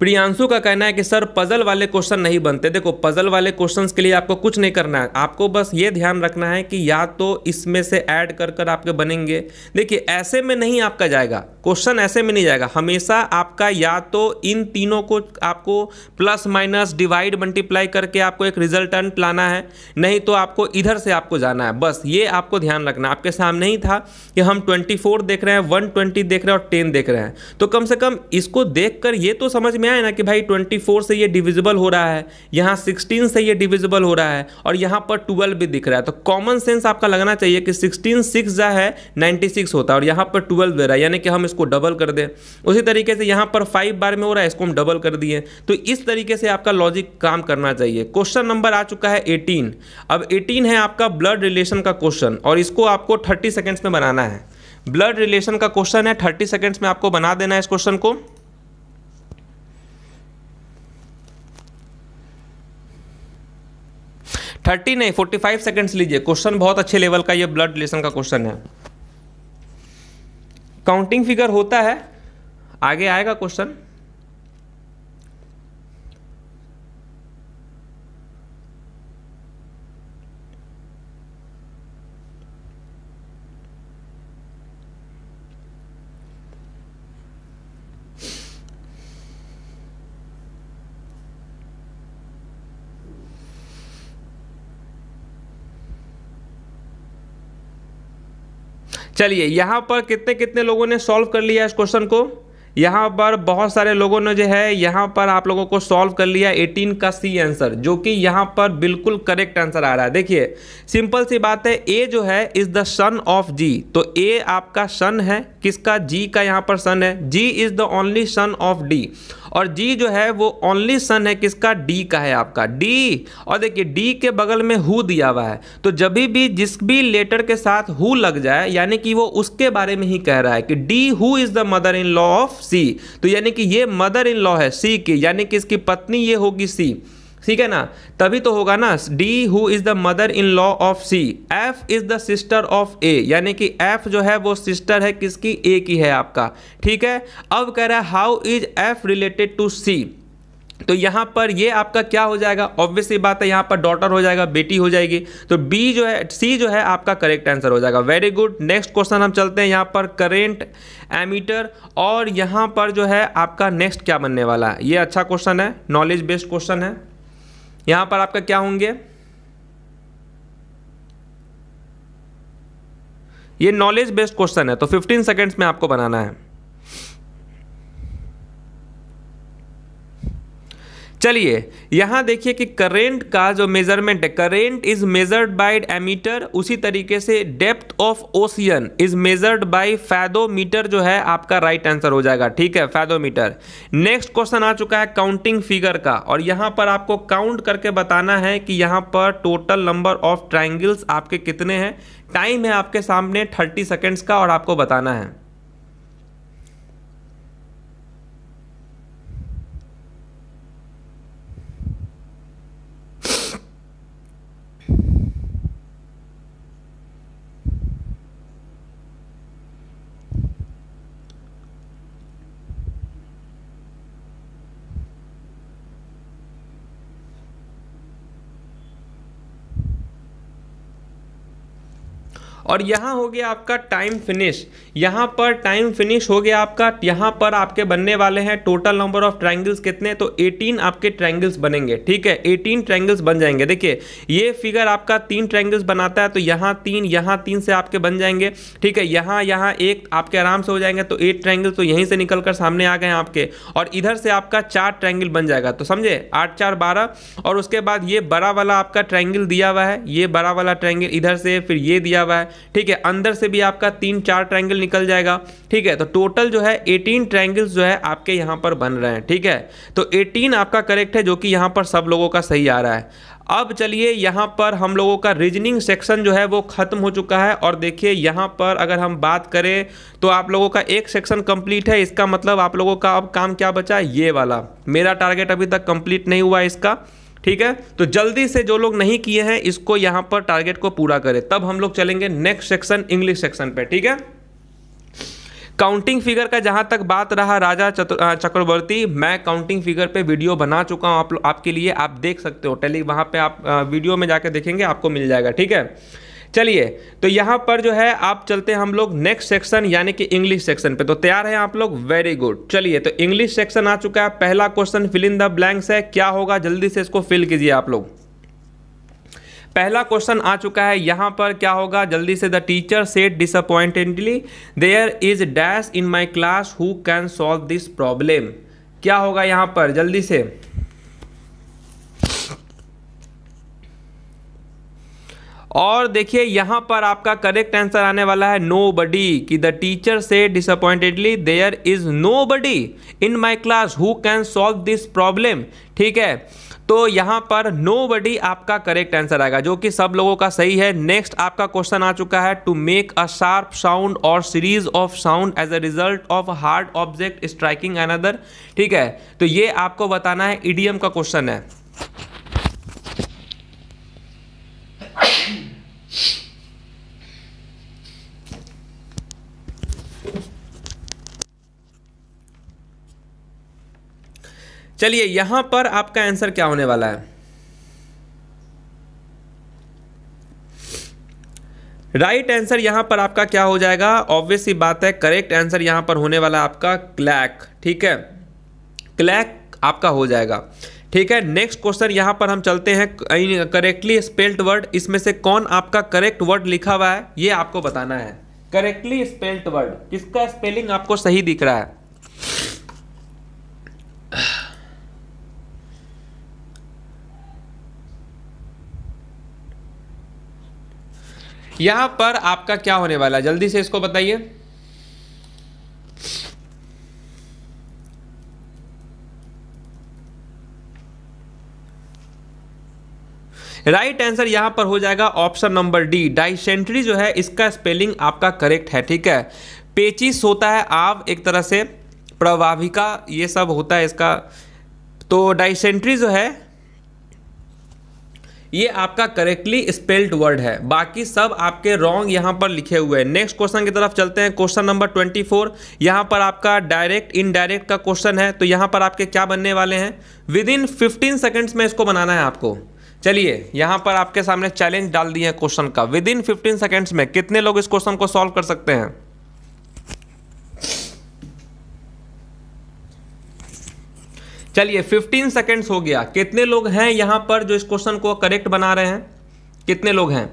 S1: प्रियांशु का कहना है कि सर पजल वाले क्वेश्चन नहीं बनते देखो पजल वाले क्वेश्चंस के लिए आपको कुछ नहीं करना है आपको बस ये ध्यान रखना है कि या तो इसमें से ऐड कर कर आपके बनेंगे देखिए ऐसे में नहीं आपका जाएगा क्वेश्चन ऐसे में नहीं जाएगा हमेशा आपका या तो इन तीनों को आपको प्लस माइनस डिवाइड मल्टीप्लाई करके आपको एक रिजल्टेंट लाना है नहीं तो आपको इधर से आपको जाना है बस ये आपको ध्यान रखना आपके सामने ही था कि हम ट्वेंटी देख रहे हैं वन देख रहे हैं और टेन देख रहे हैं तो कम से कम इसको देख कर ये तो समझ में में आए ना कि भाई 24 से ये डिविजिबल हो रहा है यहाँ 16 से ये डिविजिबल हो रहा है और यहाँ पर 12 भी दिख रहा है तो कॉमन सेंस आपका लगना चाहिए कि 16 सिक्स जो है 96 होता है और यहाँ पर 12 दे रहा है यानी कि हम इसको डबल कर दें उसी तरीके से यहाँ पर फाइव बार में हो रहा है इसको हम डबल कर दिए तो इस तरीके से आपका लॉजिक काम करना चाहिए क्वेश्चन नंबर आ चुका है एटीन अब एटीन है आपका ब्लड रिलेशन का क्वेश्चन और इसको आपको थर्टी सेकेंड्स में बनाना है ब्लड रिलेशन का क्वेश्चन है थर्टी सेकेंड्स में आपको बना देना है इस क्वेश्चन को थर्टी नहीं फोर्टी फाइव सेकेंड्स लीजिए क्वेश्चन बहुत अच्छे लेवल का ये ब्लड रिलेशन का क्वेश्चन है काउंटिंग फिगर होता है आगे आएगा क्वेश्चन चलिए यहाँ पर कितने कितने लोगों ने सॉल्व कर लिया इस क्वेश्चन को यहाँ पर बहुत सारे लोगों ने जो है यहाँ पर आप लोगों को सॉल्व कर लिया 18 का सी आंसर जो कि यहाँ पर बिल्कुल करेक्ट आंसर आ रहा है देखिए सिंपल सी बात है ए जो है is the son of G तो ए आपका सन है किसका जी का यहाँ पर सन है G is the only son of D और जी जो है वो ओनली सन है किसका डी का है आपका डी और देखिए डी के बगल में हु दिया हुआ है तो जब भी जिस भी लेटर के साथ हु लग जाए यानी कि वो उसके बारे में ही कह रहा है कि D who is the mother in law of C तो यानी कि ये मदर इन लॉ है सी की यानी कि इसकी पत्नी ये होगी सी ठीक है ना तभी तो होगा ना D who is the mother in law of C F is the sister of A यानी कि एफ जो है वो सिस्टर है किसकी ए की है आपका ठीक है अब कह रहा है how is F related to C तो यहाँ पर ये आपका क्या हो जाएगा ऑब्वियसली बात है यहाँ पर डॉटर हो जाएगा बेटी हो जाएगी तो बी जो है सी जो है आपका करेक्ट आंसर हो जाएगा वेरी गुड नेक्स्ट क्वेश्चन हम चलते हैं यहाँ पर करेंट एमीटर और यहाँ पर जो है आपका नेक्स्ट क्या बनने वाला है ये अच्छा क्वेश्चन है नॉलेज बेस्ड क्वेश्चन है यहां पर आपका क्या होंगे ये नॉलेज बेस्ड क्वेश्चन है तो 15 सेकंड्स में आपको बनाना है चलिए यहाँ देखिए कि करेंट का जो मेजरमेंट है current is measured by ammeter उसी तरीके से depth of ocean is measured by fathometer जो है आपका राइट right आंसर हो जाएगा ठीक है फैदोमीटर नेक्स्ट क्वेश्चन आ चुका है काउंटिंग फिगर का और यहाँ पर आपको काउंट करके बताना है कि यहाँ पर टोटल नंबर ऑफ ट्राइंगल्स आपके कितने हैं टाइम है आपके सामने थर्टी सेकेंड्स का और आपको बताना है और यहाँ हो गया आपका टाइम फिनिश यहाँ पर टाइम फिनिश हो गया आपका यहाँ पर आपके बनने वाले हैं टोटल नंबर ऑफ ट्राइंगल्स कितने तो 18 आपके ट्राइंगल्स बनेंगे ठीक है 18 ट्राइंगल्स बन जाएंगे देखिए ये फिगर आपका तीन ट्राइंगल्स बनाता है तो यहाँ तीन यहाँ तीन से आपके बन जाएंगे ठीक है यहाँ यहाँ एक आपके आराम से हो जाएंगे तो एट ट्राइंगल्स तो यहीं से निकल कर सामने आ गए आपके और इधर से आपका चार ट्राइंगल बन जाएगा तो समझे आठ चार बारह और उसके बाद ये बड़ा वाला आपका ट्राइंगल दिया हुआ है ये बड़ा वाला ट्राइंगल इधर से फिर ये दिया हुआ है ठीक है अंदर से भी आपका तीन चार ट्राइंगल निकल जाएगा ठीक है तो टोटल जो है एटीन ट्राइंगल्स जो है आपके यहाँ पर बन रहे हैं ठीक है तो एटीन आपका करेक्ट है जो कि यहाँ पर सब लोगों का सही आ रहा है अब चलिए यहाँ पर हम लोगों का रीजनिंग सेक्शन जो है वो ख़त्म हो चुका है और देखिए यहाँ पर अगर हम बात करें तो आप लोगों का एक सेक्शन कंप्लीट है इसका मतलब आप लोगों का अब काम क्या बचा है ये वाला मेरा टारगेट अभी तक कंप्लीट नहीं हुआ इसका ठीक है तो जल्दी से जो लोग नहीं किए हैं इसको यहाँ पर टारगेट को पूरा करें तब हम लोग चलेंगे नेक्स्ट सेक्शन इंग्लिश सेक्शन पर ठीक है काउंटिंग फिगर का जहां तक बात रहा राजा चक्रवर्ती मैं काउंटिंग फिगर पे वीडियो बना चुका हूँ आप आपके लिए आप देख सकते हो टेली वहां पे आप वीडियो में जाकर देखेंगे आपको मिल जाएगा ठीक है चलिए तो यहाँ पर जो है आप चलते हैं हम लोग नेक्स्ट सेक्शन यानी कि इंग्लिश सेक्शन पे तो तैयार हैं आप लोग वेरी गुड चलिए तो इंग्लिश सेक्शन आ चुका है पहला question fill in the blanks है क्या होगा जल्दी से इसको फिल कीजिए आप लोग पहला क्वेश्चन आ चुका है यहाँ पर क्या होगा जल्दी से the teacher said disappointedly there is dash in my class who can solve this problem क्या होगा यहाँ पर जल्दी से और देखिए यहाँ पर आपका करेक्ट आंसर आने वाला है नो बडी कि the teacher said disappointedly there is no body in my class who can solve this problem ठीक है तो यहां पर नो आपका करेक्ट आंसर आएगा जो कि सब लोगों का सही है नेक्स्ट आपका क्वेश्चन आ चुका है to make a sharp sound or series of sound as a result of hard object striking another ठीक है तो ये आपको बताना है ईडीएम का क्वेश्चन है चलिए यहां पर आपका आंसर क्या होने वाला है राइट right आंसर यहां पर आपका क्या हो जाएगा ऑब्वियस बात है करेक्ट आंसर यहां पर होने वाला आपका क्लैक ठीक है क्लैक आपका हो जाएगा ठीक है नेक्स्ट क्वेश्चन यहां पर हम चलते हैं करेक्टली स्पेल्ड वर्ड इसमें से कौन आपका करेक्ट वर्ड लिखा हुआ है ये आपको बताना है करेक्टली स्पेल्ड वर्ड किसका स्पेलिंग आपको सही दिख रहा है यहां पर आपका क्या होने वाला है जल्दी से इसको बताइए राइट आंसर यहां पर हो जाएगा ऑप्शन नंबर डी डाइसेंट्री जो है इसका स्पेलिंग आपका करेक्ट है ठीक है पेचिस होता है आव एक तरह से प्रभाविका ये सब होता है इसका तो डाइसेंट्री जो है ये आपका करेक्टली स्पेल्ड वर्ड है बाकी सब आपके रॉन्ग यहाँ पर लिखे हुए हैं नेक्स्ट क्वेश्चन की तरफ चलते हैं क्वेश्चन नंबर ट्वेंटी फोर यहाँ पर आपका डायरेक्ट इनडायरेक्ट का क्वेश्चन है तो यहाँ पर आपके क्या बनने वाले हैं विद इन फिफ्टीन सेकेंड्स में इसको बनाना है आपको चलिए यहाँ पर आपके सामने चैलेंज डाल दिए क्वेश्चन का विद इन फिफ्टीन सेकेंड्स में कितने लोग इस क्वेश्चन को सॉल्व कर सकते हैं चलिए 15 सेकेंड्स हो गया कितने लोग हैं यहाँ पर जो इस क्वेश्चन को करेक्ट बना रहे हैं कितने लोग हैं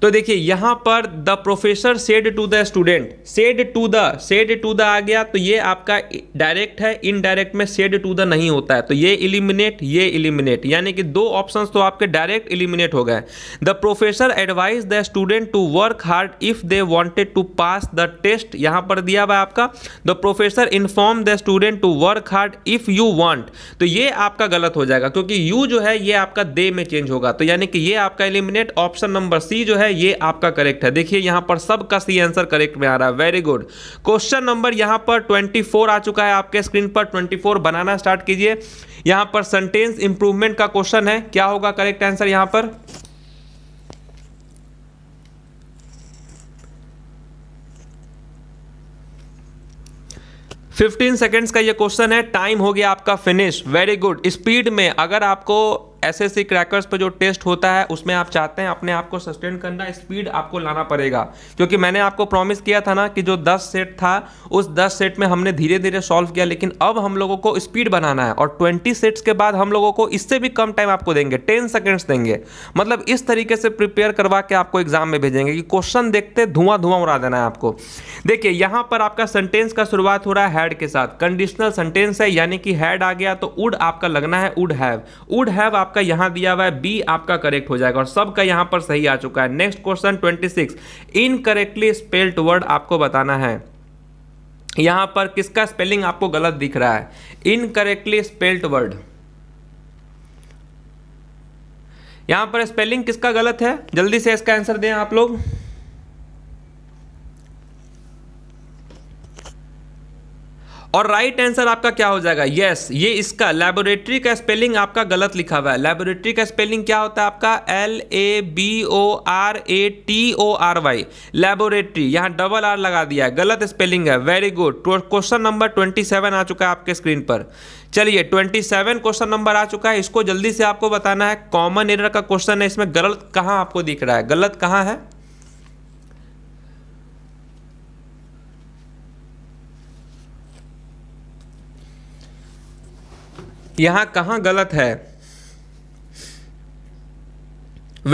S1: तो देखिए यहाँ पर the professor said to the student said to the said to the आ गया तो ये आपका डायरेक्ट है इनडायरेक्ट में सेड टू द नहीं होता है तो ये इलिमिनेट ये इलिमिनेट यानी कि दो ऑप्शंस तो आपके डायरेक्ट इलिमिनेट हो गए the professor advise the student to work hard if they wanted to pass the test यहाँ पर दिया हुआ आपका the professor inform the student to work hard if you want तो ये आपका गलत हो जाएगा क्योंकि यू जो है ये आपका दे में चेंज होगा तो यानी कि ये आपका इलिमिनेट ऑप्शन नंबर सी जो है है ये आपका करेक्ट है देखिए यहां पर सबका सी आंसर करेक्ट में आ रहा है वेरी गुड क्वेश्चन नंबर यहां पर 24 आ चुका है आपके स्क्रीन पर 24 बनाना स्टार्ट कीजिए यहां पर सेंटेंस इंप्रूवमेंट का क्वेश्चन है क्या होगा करेक्ट आंसर यहां पर फिफ्टीन सेकेंड्स का ये क्वेश्चन है टाइम हो गया आपका फिनिश वेरी गुड स्पीड में अगर आपको एस एस सी क्रैकर्स पर जो टेस्ट होता है उसमें आप चाहते हैं अपने आप को सस्टेन करना स्पीड आपको लाना पड़ेगा क्योंकि मैंने आपको प्रॉमिस किया था ना कि जो 10 सेट था उस 10 सेट में हमने धीरे धीरे सॉल्व किया लेकिन अब हम लोगों को स्पीड बनाना है और 20 सेट्स के बाद हम लोगों को इससे भी कम टाइम आपको देंगे टेन सेकेंड्स देंगे मतलब इस तरीके से प्रिपेयर करवा के आपको एग्जाम में भेजेंगे कि क्वेश्चन देखते धुआं धुआं उड़ा देना है आपको देखिए यहाँ पर आपका सेंटेंस का शुरुआत हो रहा है हैड के साथ कंडीशनल सेंटेंस है यानी कि हैड आ गया तो उड आपका लगना है उड हैव उड हैव आपका यहां दिया हुआ है बी आपका करेक्ट हो जाएगा और सबका यहां पर सही आ चुका है next question twenty six incorrectly spelled word आपको बताना है यहां पर किसका स्पेलिंग आपको गलत दिख रहा है इनकरेक्टली स्पेल्ड वर्ड यहां पर स्पेलिंग किसका गलत है जल्दी से इसका आंसर दें आप लोग और राइट आंसर आपका क्या हो जाएगा यस yes, ये इसका लेबोरेटरी का स्पेलिंग आपका गलत लिखा हुआ है लेबोरेटरी का स्पेलिंग क्या होता है आपका L A B O R A T O R Y laboratory यहाँ डबल आर लगा दिया है गलत स्पेलिंग है very good question number twenty seven आ चुका है आपके स्क्रीन पर चलिए ट्वेंटी सेवन क्वेश्चन नंबर आ चुका है इसको जल्दी से आपको बताना है कॉमन एरर का क्वेश्चन है इसमें गलत कहाँ आपको दिख रहा है गलत कहाँ है यहां कहां गलत है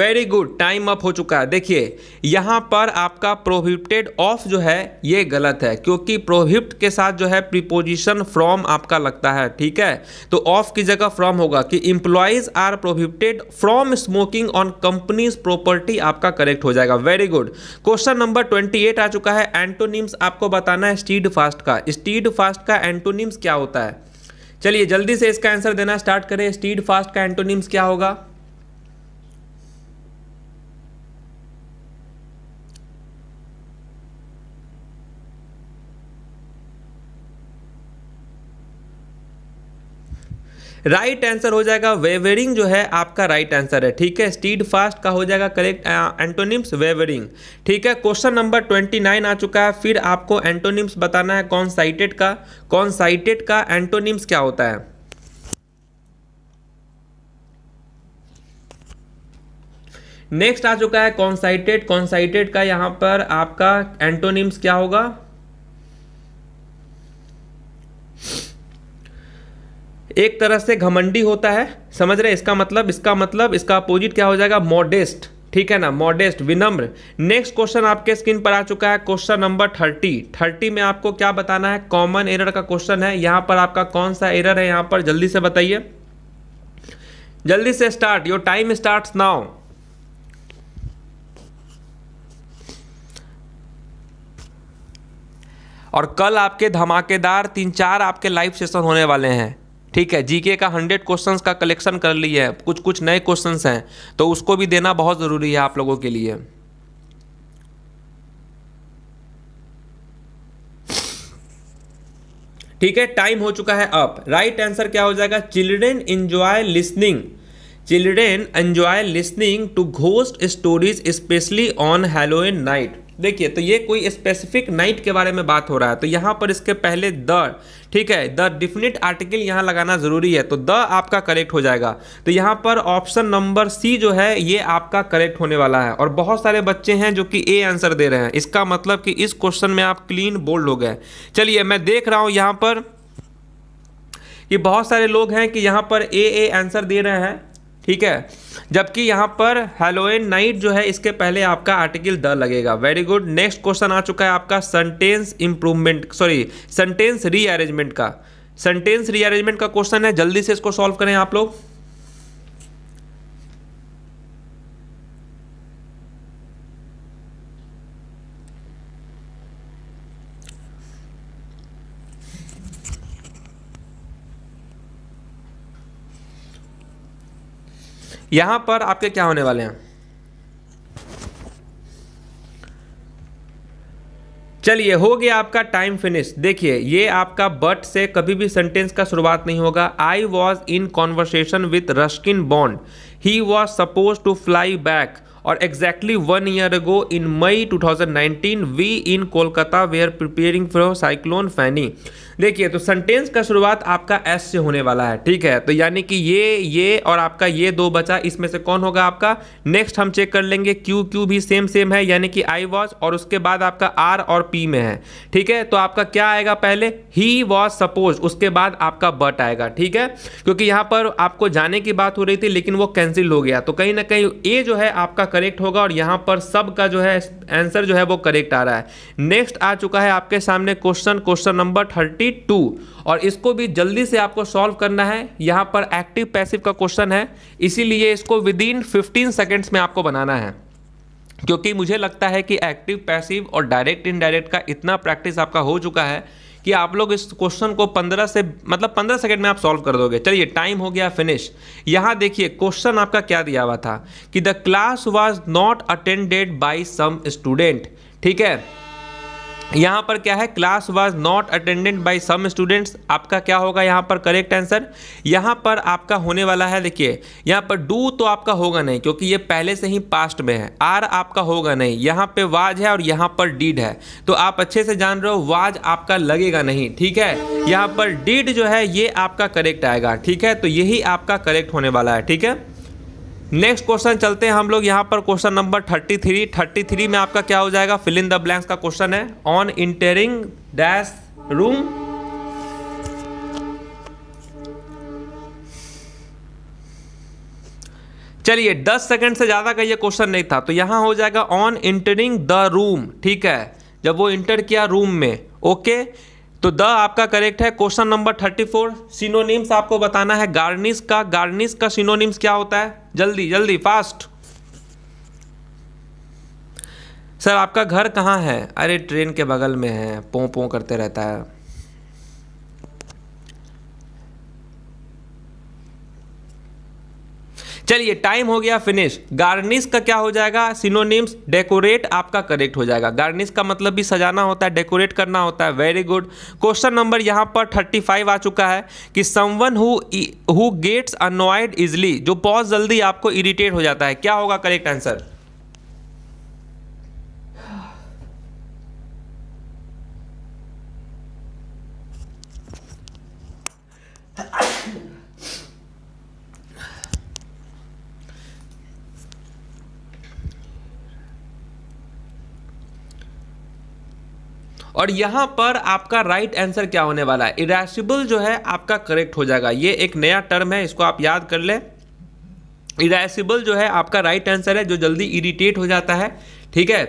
S1: वेरी गुड टाइम अप हो चुका है देखिए यहाँ पर आपका प्रोहिबिटेड ऑफ जो है ये गलत है क्योंकि प्रोहिप्ट के साथ जो है प्रीपोजिशन फ्रॉम आपका लगता है ठीक है तो ऑफ की जगह फ्रॉम होगा कि employees are prohibited from smoking on companies property आपका करेक्ट हो जाएगा very good question number twenty आ चुका है एंटोनिम्स आपको बताना है स्टीड फास्ट का स्टीड फास्ट का एंटोनिम्स क्या होता है चलिए जल्दी से इसका आंसर देना स्टार्ट करें स्टीड फास्ट का एंटोनिम्स क्या होगा राइट right आंसर हो जाएगा वेवरिंग जो है आपका राइट right आंसर है ठीक है स्टीड फास्ट का हो जाएगा करेक्ट एंटोनिम्स वेवरिंग ठीक है क्वेश्चन नंबर ट्वेंटी नाइन आ चुका है फिर आपको एंटोनिम्स बताना है कौन साइटेड का कौन साइटेड का एंटोनिम्स क्या होता है नेक्स्ट आ चुका है कॉन्साइटेड कॉन्साइटेड का यहां पर आपका एंटोनिम्स क्या होगा एक तरह से घमंडी होता है समझ रहे इसका मतलब इसका मतलब इसका अपोजिट क्या हो जाएगा मॉडेस्ट ठीक है ना मॉडेस्ट विनम्र नेक्स्ट क्वेश्चन आपके स्क्रीन पर आ चुका है क्वेश्चन नंबर थर्टी थर्टी में आपको क्या बताना है कॉमन एरर का क्वेश्चन है यहाँ पर आपका कौन सा एरर है यहाँ पर जल्दी से बताइए जल्दी से start your time start now और कल आपके धमाकेदार तीन चार आपके लाइव सेशन होने वाले हैं ठीक है जीके का हंड्रेड क्वेश्चंस का कलेक्शन कर ली है कुछ कुछ नए क्वेश्चंस हैं तो उसको भी देना बहुत ज़रूरी है आप लोगों के लिए ठीक है टाइम हो चुका है अब राइट आंसर क्या हो जाएगा children enjoy listening children enjoy listening to ghost stories specially on Halloween night देखिए तो ये कोई स्पेसिफिक नाइट के बारे में बात हो रहा है तो यहाँ पर इसके पहले द ठीक है द डिफिनिट आर्टिकल यहाँ लगाना ज़रूरी है तो द आपका करेक्ट हो जाएगा तो यहाँ पर ऑप्शन नंबर सी जो है ये आपका करेक्ट होने वाला है और बहुत सारे बच्चे हैं जो कि ए आंसर दे रहे हैं इसका मतलब कि इस क्वेश्चन में आप क्लीन बोल्ड हो गए चलिए मैं देख रहा हूँ यहाँ पर कि बहुत सारे लोग हैं कि यहाँ पर ए ए आंसर दे रहे हैं ठीक है जबकि यहाँ पर हेलोइन नाइट जो है इसके पहले आपका आर्टिकल द लगेगा वेरी गुड नेक्स्ट क्वेश्चन आ चुका है आपका sentence improvement sorry sentence rearrangement का सेंटेंस रीअरेंजमेंट का क्वेश्चन है जल्दी से इसको सॉल्व करें आप लोग यहां पर आपके क्या होने वाले हैं चलिए हो गया आपका टाइम फिनिश देखिए ये आपका बट से कभी भी सेंटेंस का शुरुआत नहीं होगा I was in conversation with Ruskin Bond he was suppose to fly back और exactly one year ago in May 2019 we in Kolkata we are preparing for cyclone Fani देखिए तो सेंटेंस का शुरुआत आपका एस से होने वाला है ठीक है तो यानी कि ये ये और आपका ये दो बचा इसमें से कौन होगा आपका नेक्स्ट हम चेक कर लेंगे क्यू क्यू भी सेम सेम है यानी कि आई वॉज और उसके बाद आपका आर और पी में है ठीक है तो आपका क्या आएगा पहले ही वॉज सपोज उसके बाद आपका बट आएगा ठीक है क्योंकि यहाँ पर आपको जाने की बात हो रही थी लेकिन वो कैंसिल हो गया तो कहीं ना कहीं ए जो है आपका करेक्ट होगा और यहाँ पर सब का जो है आंसर जो है वो करेक्ट आ रहा है नेक्स्ट आ चुका है आपके सामने क्वेश्चन क्वेश्चन नंबर थर्टी 52 और इसको भी जल्दी से आपको सॉल्व करना है यहाँ पर एक्टिव पैसिव का क्वेश्चन है इसीलिए इसको विद इन फिफ्टीन सेकेंड्स में आपको बनाना है क्योंकि मुझे लगता है कि एक्टिव पैसिव और डायरेक्ट इनडायरेक्ट का इतना प्रैक्टिस आपका हो चुका है कि आप लोग इस क्वेश्चन को 15 से मतलब 15 सेकंड में आप सॉल्व कर दोगे चलिए टाइम हो गया फिनिश यहाँ देखिए क्वेश्चन आपका क्या दिया हुआ था कि the class was not attended by some student ठीक है यहाँ पर क्या है class was not attended by some students आपका क्या होगा यहाँ पर करेक्ट आंसर यहाँ पर आपका होने वाला है देखिए यहाँ पर डू तो आपका होगा नहीं क्योंकि ये पहले से ही पास्ट में है आर आपका होगा नहीं यहाँ पे वाज है और यहाँ पर डीड है तो आप अच्छे से जान रहे हो वाज आपका लगेगा नहीं ठीक है यहाँ पर डीड जो है ये आपका करेक्ट आएगा ठीक है तो यही आपका करेक्ट होने वाला है ठीक है नेक्स्ट क्वेश्चन चलते हैं हम लोग यहाँ पर question number thirty three thirty three में आपका क्या हो जाएगा फिल इन द ब्लैंक्स का क्वेश्चन है ऑन इंटरिंग डैश रूम चलिए 10 सेकंड से ज़्यादा का ये क्वेश्चन नहीं था तो यहाँ हो जाएगा ऑन इंटरिंग द रूम ठीक है जब वो इंटर किया रूम में ओके तो द आपका करेक्ट है क्वेश्चन नंबर 34 सिनोनिम्स आपको बताना है गार्निश का गार्निश का सिनोनिम्स क्या होता है जल्दी जल्दी फास्ट सर आपका घर कहाँ है अरे ट्रेन के बगल में है पों पों करते रहता है चलिए टाइम हो गया फिनिश गार्निश का क्या हो जाएगा सिनोनिम्स डेकोरेट आपका करेक्ट हो जाएगा गार्निश का मतलब भी सजाना होता है डेकोरेट करना होता है वेरी गुड क्वेश्चन नंबर यहाँ पर थर्टी फाइव आ चुका है कि someone who gets annoyed easily जो बहुत जल्दी आपको इरिटेट हो जाता है क्या होगा करेक्ट आंसर और यहाँ पर आपका राइट आंसर क्या होने वाला है इरासिबल जो है आपका करेक्ट हो जाएगा ये एक नया टर्म है इसको आप याद कर लें इरासिबल जो है आपका राइट आंसर है जो जल्दी इरिटेट हो जाता है ठीक है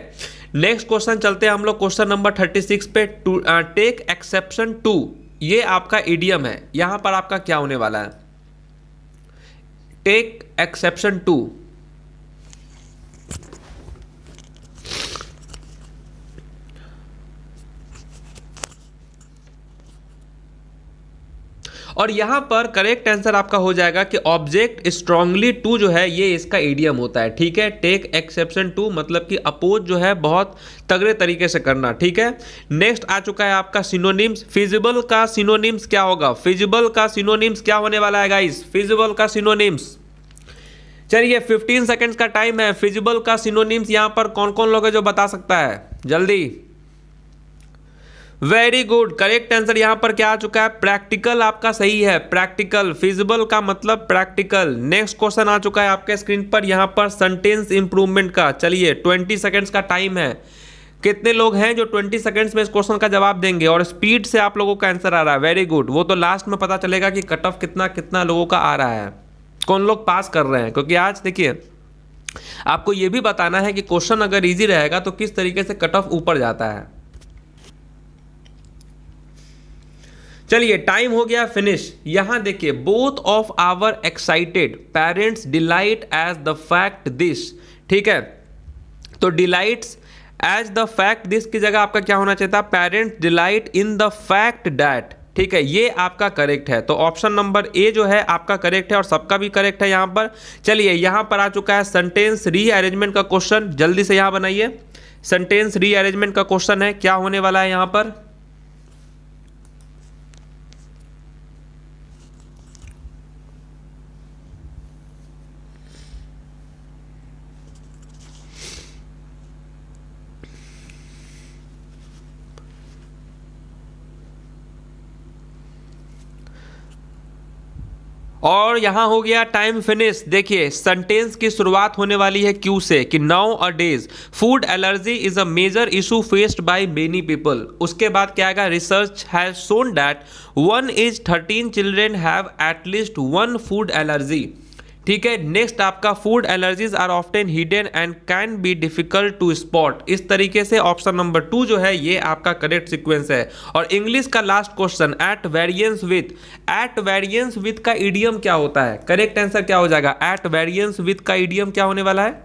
S1: नेक्स्ट क्वेश्चन चलते हैं हम लोग क्वेश्चन नंबर थर्टी सिक्स पे टू टेक एक्सेप्शन टू ये आपका ईडीएम है यहाँ पर आपका क्या होने वाला है टेक एक्सेप्शन टू और यहाँ पर करेक्ट आंसर आपका हो जाएगा कि ऑब्जेक्ट स्ट्रांगली टू जो है ये इसका एडियम होता है ठीक है टेक एक्सेप्शन टू मतलब कि अपोज जो है बहुत तगड़े तरीके से करना ठीक है नेक्स्ट आ चुका है आपका सिनोनिम्स फिजिबल का सिनोनिम्स क्या होगा फिजिबल का सिनोनिम्स क्या होने वाला है गाइस फिजिबल का सिनोनिम्स चलिए 15 सेकेंड्स का टाइम है फिजिबल का सिनोनिम्स यहाँ पर कौन कौन लोग है जो बता सकता है जल्दी वेरी गुड करेक्ट आंसर यहाँ पर क्या आ चुका है प्रैक्टिकल आपका सही है प्रैक्टिकल फिजिबल का मतलब प्रैक्टिकल नेक्स्ट क्वेश्चन आ चुका है आपके स्क्रीन पर यहाँ पर सेंटेंस इंप्रूवमेंट का चलिए ट्वेंटी सेकेंड्स का टाइम है कितने लोग हैं जो 20 सेकेंड्स में इस क्वेश्चन का जवाब देंगे और स्पीड से आप लोगों का आंसर आ रहा है वेरी गुड वो तो लास्ट में पता चलेगा कि कट ऑफ कितना कितना लोगों का आ रहा है कौन लोग पास कर रहे हैं क्योंकि आज देखिए आपको ये भी बताना है कि क्वेश्चन अगर ईजी रहेगा तो किस तरीके से कट ऑफ ऊपर जाता है चलिए टाइम हो गया फिनिश यहां देखिए both of our excited parents delight as the fact this ठीक है तो delights as the fact this की जगह आपका क्या होना चाहिए था parents delight in the fact that ठीक है ये आपका करेक्ट है तो ऑप्शन नंबर ए जो है आपका करेक्ट है और सबका भी करेक्ट है यहां पर चलिए यहां पर आ चुका है सेंटेंस रीअरेंजमेंट का क्वेश्चन जल्दी से यहां बनाइए सेंटेंस रीअरेंजमेंट का क्वेश्चन है क्या होने वाला है यहां पर और यहाँ हो गया टाइम फिनिश देखिए सेंटेंस की शुरुआत होने वाली है क्यू से कि nowadays food allergy is a major issue faced by many people उसके बाद क्या आएगा research has shown that one is thirteen children have at least one food allergy ठीक है नेक्स्ट आपका food allergies are often hidden and can be difficult to spot इस तरीके से ऑप्शन नंबर टू जो है ये आपका करेक्ट सिक्वेंस है और इंग्लिश का last question at variance with at variance with का ईडियम क्या होता है करेक्ट आंसर क्या हो जाएगा एट वेरियंस विथ का ईडियम क्या होने वाला है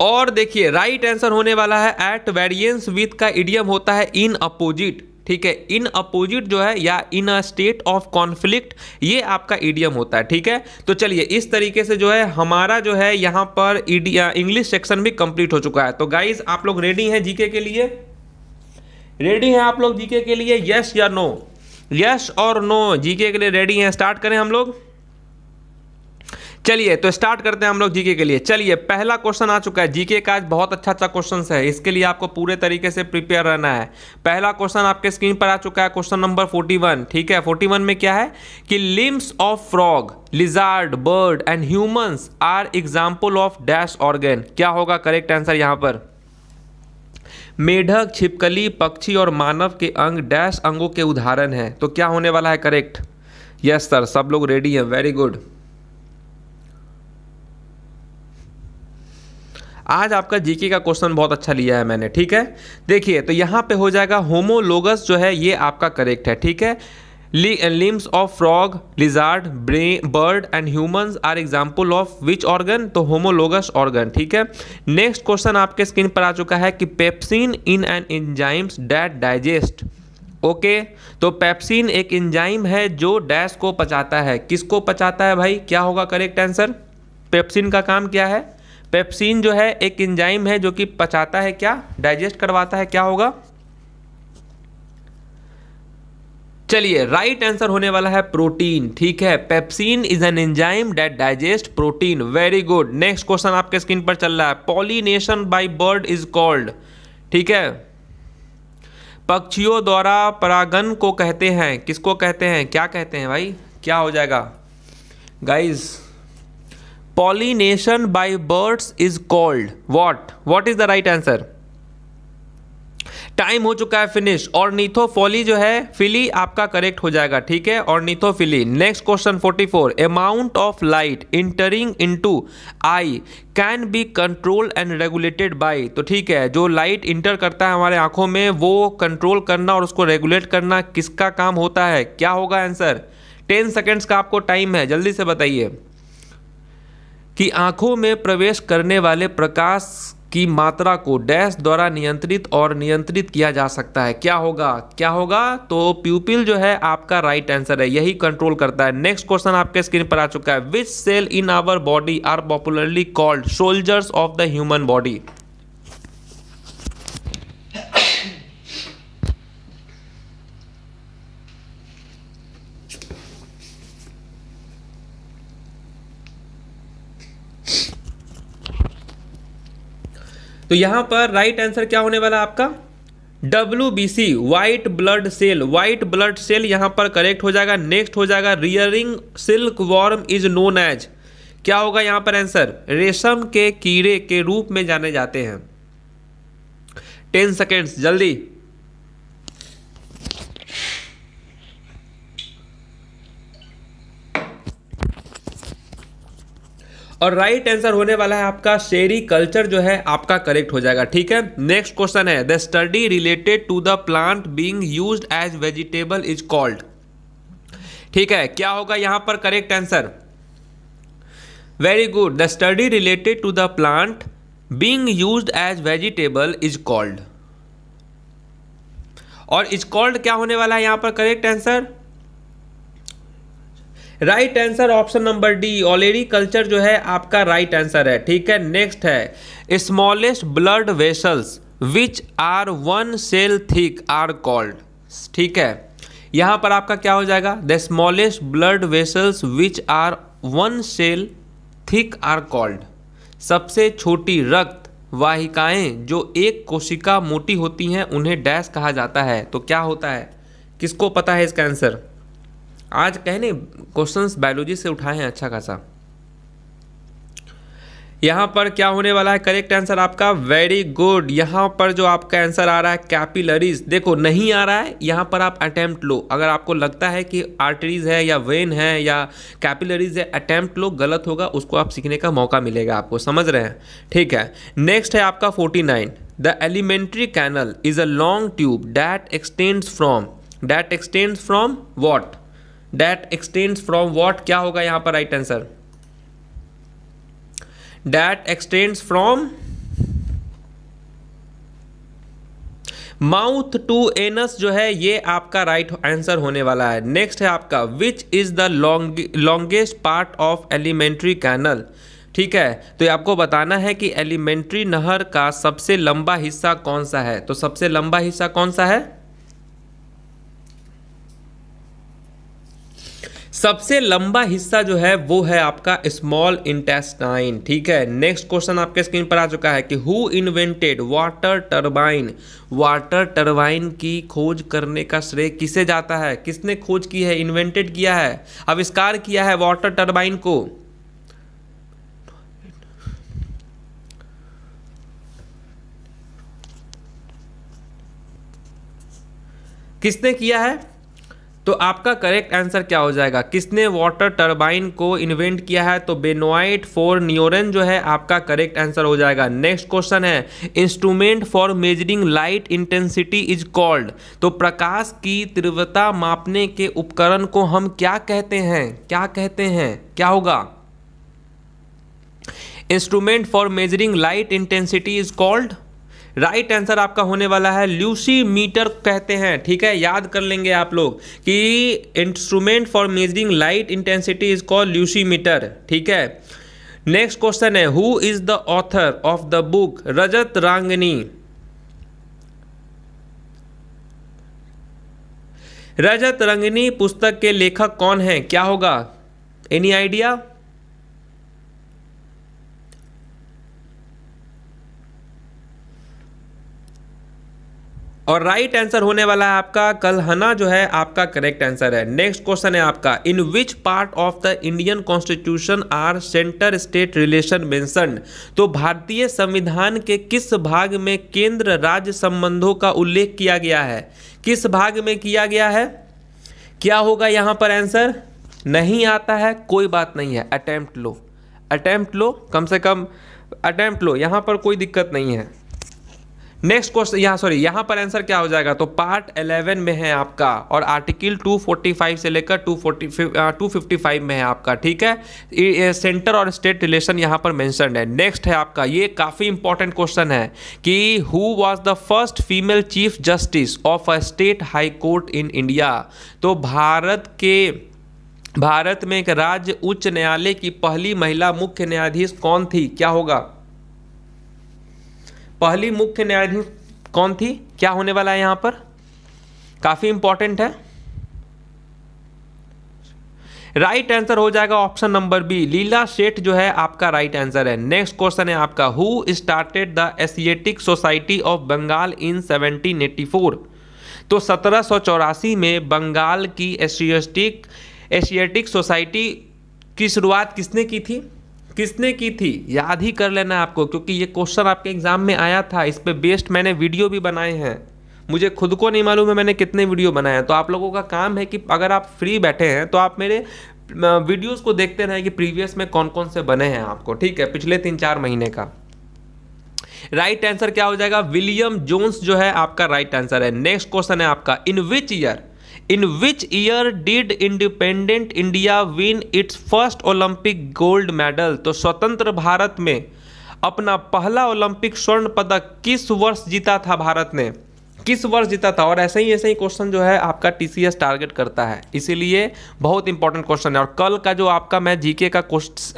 S1: और देखिए राइट आंसर होने वाला है एट वेरियंस विथ का इडियम होता है इन अपोजिट ठीक है इन अपोजिट जो है या in a state of conflict ये आपका इडियम होता है ठीक है तो चलिए इस तरीके से जो है हमारा जो है यहां पर इंग्लिश सेक्शन भी कंप्लीट हो चुका है तो गाइज आप लोग रेडी हैं जीके के लिए रेडी हैं आप लोग जीके के लिए यस या नो यस और नो जीके के लिए रेडी हैं स्टार्ट करें हम लोग चलिए तो स्टार्ट करते हैं हम लोग जीके के लिए चलिए पहला क्वेश्चन आ चुका है जीके का आज बहुत अच्छा अच्छा क्वेश्चन है इसके लिए आपको पूरे तरीके से प्रिपेयर रहना है पहला क्वेश्चन आपके स्क्रीन पर आ चुका है क्वेश्चन नंबर 41 ठीक है 41 में क्या है कि limbs of frog lizard bird and humans are example of dash organ क्या होगा करेक्ट आंसर यहाँ पर मेढक छिपकली पक्षी और मानव के अंग डैश अंगों के उदाहरण है तो क्या होने वाला है करेक्ट यस सर सब लोग रेडी हैं वेरी गुड आज आपका जीके का क्वेश्चन बहुत अच्छा लिया है मैंने ठीक है देखिए तो यहाँ पे हो जाएगा होमोलोगस जो है ये आपका करेक्ट है ठीक है limbs of frog lizard brain bird and humans are example of which organ तो होमोलोगस ऑर्गन ठीक है नेक्स्ट क्वेश्चन आपके स्क्रीन पर आ चुका है कि pepsin in an enzymes that digest okay तो पेप्सिन एक इंजाइम है जो डैश को पचाता है किसको पचाता है भाई क्या होगा करेक्ट आंसर पेप्सिन का काम क्या है पेप्सिन जो है एक इंजाइम है जो कि पचाता है क्या डाइजेस्ट करवाता है क्या होगा चलिए राइट आंसर होने वाला है प्रोटीन ठीक है pepsin is an enzyme that digest protein very good next question आपके स्क्रीन पर चल रहा है pollination by bird is called ठीक है पक्षियों द्वारा परागन को कहते हैं किसको कहते हैं क्या कहते हैं भाई क्या हो जाएगा guys pollination by birds is called what what is the right answer time हो चुका है फिनिश और नीथोफोली जो है फिली आपका करेक्ट हो जाएगा ठीक है और ornithophily next question 44 amount of light entering into eye can be control and regulated by तो ठीक है जो लाइट इंटर करता है हमारे आंखों में वो कंट्रोल करना और उसको रेगुलेट करना किसका काम होता है क्या होगा आंसर टेन सेकेंड्स का आपको टाइम है जल्दी से बताइए कि आंखों में प्रवेश करने वाले प्रकाश की मात्रा को डैश द्वारा नियंत्रित और नियंत्रित किया जा सकता है क्या होगा क्या होगा तो प्यूपिल जो है आपका राइट आंसर है यही कंट्रोल करता है नेक्स्ट क्वेश्चन आपके स्क्रीन पर आ चुका है which cell in our body are popularly called soldiers of the human body तो यहां पर राइट आंसर क्या होने वाला आपका W B C white blood cell white blood cell यहां पर करेक्ट हो जाएगा नेक्स्ट हो जाएगा rearing silkworm is known as क्या होगा यहां पर आंसर रेशम के कीड़े के रूप में जाने जाते हैं टेन सेकेंड्स जल्दी और राइट आंसर होने वाला है आपका शेरी कल्चर जो है आपका करेक्ट हो जाएगा ठीक है नेक्स्ट क्वेश्चन है the study related to the plant being use as vegetable is called ठीक है क्या होगा यहां पर correct answer very good the study related to the plant being use as vegetable is called और इज कॉल्ड क्या होने वाला है यहां पर correct answer right answer option number D olericulture जो है आपका राइट right आंसर है ठीक है नेक्स्ट है smallest blood vessels which are one cell thick are called ठीक है यहाँ पर आपका क्या हो जाएगा the smallest blood vessels which are one cell thick are called सबसे छोटी रक्त वाहिकाएं जो एक कोशिका मोटी होती हैं उन्हें डैश कहा जाता है तो क्या होता है किसको पता है इसका आंसर आज कहने क्वेश्चंस बायोलॉजी से उठाए हैं अच्छा खासा यहाँ पर क्या होने वाला है करेक्ट आंसर आपका वेरी गुड यहाँ पर जो आपका आंसर आ रहा है कैपिलरीज देखो नहीं आ रहा है यहाँ पर आप अटैम्प्ट लो अगर आपको लगता है कि आर्टरीज है या वेन है या कैपिलरीज है अटैम्प्ट लो गलत होगा उसको आप सीखने का मौका मिलेगा आपको समझ रहे हैं ठीक है नेक्स्ट है आपका forty nine the alimentary canal is a long tube that extends from that extends from what that extends from what क्या होगा यहां पर right answer that extends from mouth to anus जो है ये आपका राइट right आंसर होने वाला है नेक्स्ट है आपका which is the long longest part of alimentary canal ठीक है तो ये आपको बताना है कि एलिमेंट्री नहर का सबसे लंबा हिस्सा कौन सा है तो सबसे लंबा हिस्सा कौन सा है सबसे लंबा हिस्सा जो है वो है आपका स्मॉल इंटेस्टाइन ठीक है नेक्स्ट क्वेश्चन आपके स्क्रीन पर आ चुका है कि who invented water turbine water turbine की खोज करने का श्रेय किसे जाता है किसने खोज की है इन्वेंटेड किया है आविष्कार किया है वाटर टर्बाइन को किसने किया है तो आपका करेक्ट आंसर क्या हो जाएगा किसने वाटर टर्बाइन को इन्वेंट किया है तो बेनोइट फॉर न्योरन जो है आपका करेक्ट आंसर हो जाएगा नेक्स्ट क्वेश्चन है instrument for measuring light intensity is called तो प्रकाश की तीव्रता मापने के उपकरण को हम क्या कहते हैं क्या कहते हैं क्या होगा instrument for measuring light intensity is called right answer आपका होने वाला है ल्यूसी मीटर कहते हैं ठीक है याद कर लेंगे आप लोग कि instrument for measuring light intensity is call luxi meter ठीक है नेक्स्ट क्वेश्चन है who is the author of the book Rajatarangini Rajatarangini पुस्तक के लेखक कौन है क्या होगा एनी आइडिया और राइट आंसर होने वाला है आपका कलहना जो है आपका करेक्ट आंसर है नेक्स्ट क्वेश्चन है आपका in which part of the Indian constitution are centre state relation mention तो भारतीय संविधान के किस भाग में केंद्र राज्य संबंधों का उल्लेख किया गया है किस भाग में किया गया है क्या होगा यहां पर आंसर नहीं आता है कोई बात नहीं है अटैम्प्ट लो अटैम्प्ट लो कम से कम अटैम्प्ट लो यहां पर कोई दिक्कत नहीं है नेक्स्ट क्वेश्चन यहाँ सॉरी यहाँ पर आंसर क्या हो जाएगा तो पार्ट 11 में है आपका और आर्टिकल 245 से लेकर 240 255 uh, में है आपका ठीक है सेंटर और स्टेट रिलेशन यहाँ पर मेंशन है नेक्स्ट है आपका ये काफ़ी इंपॉर्टेंट क्वेश्चन है कि who was the first female chief justice of a state high court in India तो भारत के भारत में एक राज्य उच्च न्यायालय की पहली महिला मुख्य न्यायाधीश कौन थी क्या होगा पहली मुख्य न्यायाधीश कौन थी क्या होने वाला है यहां पर काफ़ी इंपॉर्टेंट है राइट right आंसर हो जाएगा ऑप्शन नंबर बी लीला सेठ जो है आपका राइट right आंसर है नेक्स्ट क्वेश्चन है आपका who started the Asiatic Society of Bengal in 1784 तो सत्रह में बंगाल की एशियटिक एशियाटिक सोसाइटी की शुरुआत किसने की थी किसने की थी याद ही कर लेना आपको क्योंकि ये क्वेश्चन आपके एग्ज़ाम में आया था इस पर बेस्ड मैंने वीडियो भी बनाए हैं मुझे खुद को नहीं मालूम है मैंने कितने वीडियो बनाए हैं तो आप लोगों का काम है कि अगर आप फ्री बैठे हैं तो आप मेरे वीडियोस को देखते रहें कि प्रीवियस में कौन कौन से बने हैं आपको ठीक है पिछले तीन चार महीने का राइट आंसर क्या हो जाएगा विलियम जोन्स जो है आपका राइट right आंसर है नेक्स्ट क्वेश्चन है आपका in which year in which year did independent India win its first Olympic gold medal तो स्वतंत्र भारत में अपना पहला ओलंपिक स्वर्ण पदक किस वर्ष जीता था भारत ने किस वर्ष जीता था और ऐसे ही ऐसे ही क्वेश्चन जो है आपका टीसीएस टारगेट करता है इसीलिए बहुत इंपॉर्टेंट क्वेश्चन है और कल का जो आपका मैं जीके का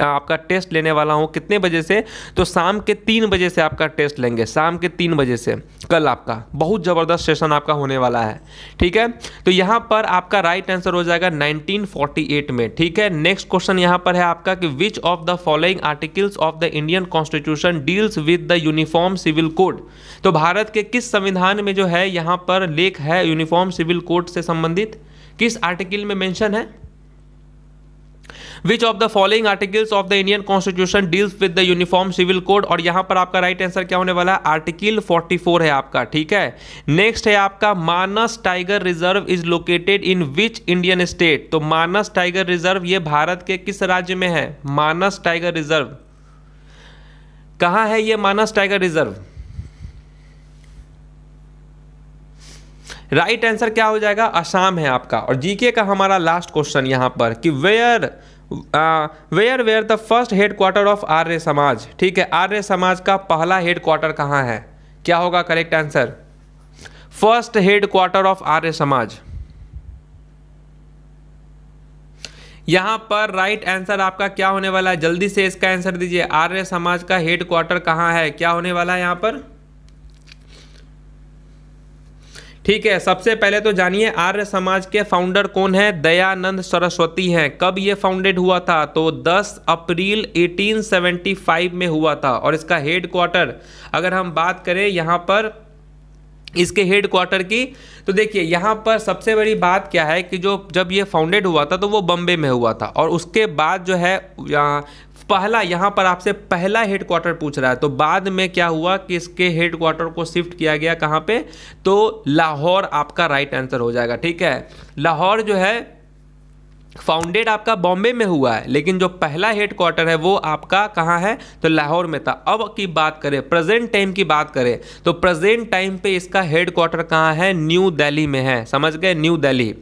S1: आपका टेस्ट लेने वाला हूँ कितने बजे से तो शाम के तीन बजे से आपका टेस्ट लेंगे शाम के तीन बजे से कल आपका बहुत ज़बरदस्त सेशन आपका होने वाला है ठीक है तो यहां पर आपका राइट आंसर हो जाएगा 1948 में ठीक है नेक्स्ट क्वेश्चन यहां पर है आपका कि which of the following articles of the Indian constitution deals with the uniform civil code तो भारत के किस संविधान में जो है है यहाँ पर लेख है यूनिफॉर्म सिविल कोड से संबंधित किस आर्टिकल में मेंशन है which of the following articles of the Indian constitution deals with the uniform civil code और यहाँ पर आपका राइट आंसर क्या होने वाला है आर्टिकल 44 है आपका ठीक है नेक्स्ट है आपका Manas tiger reserve is located in which Indian state तो मानस टाइगर रिजर्व ये भारत के किस राज्य में है मानस टाइगर रिजर्व कहाँ है ये Manas tiger reserve right answer क्या हो जाएगा असम है आपका और जीके का हमारा लास्ट क्वेश्चन यहाँ पर कि where where where the first headquarter of Arya Samaj ठीक है आर्य समाज का पहला हेड क्वार्टर कहाँ है क्या होगा correct answer first headquarter of Arya Samaj यहां पर राइट right आंसर आपका क्या होने वाला है जल्दी से इसका आंसर दीजिए आर्य समाज का हेड क्वार्टर है क्या होने वाला है यहां पर ठीक है सबसे पहले तो जानिए आर्य समाज के फाउंडर कौन है दयानंद सरस्वती हैं कब ये फाउंडेड हुआ था तो 10 अप्रैल 1875 में हुआ था और इसका हेड क्वार्टर अगर हम बात करें यहाँ पर इसके हेड क्वार्टर की तो देखिए यहाँ पर सबसे बड़ी बात क्या है कि जो जब ये फाउंडेड हुआ था तो वो बम्बे में हुआ था और उसके बाद जो है पहला यहां पर आपसे पहला हेडक्वार्टर पूछ रहा है तो बाद में क्या हुआ कि इसके हेडक्वार्टर को शिफ्ट किया गया कहाँ पे तो लाहौर आपका राइट आंसर हो जाएगा ठीक है लाहौर जो है फाउंडेड आपका बॉम्बे में हुआ है लेकिन जो पहला हेडक्वार्टर है वो आपका कहाँ है तो लाहौर में था अब की बात करें प्रेजेंट टाइम की बात करें तो प्रेजेंट टाइम पे इसका हेडक्वार्टर कहाँ है न्यू दिल्ली में है समझ गए न्यू दिल्ली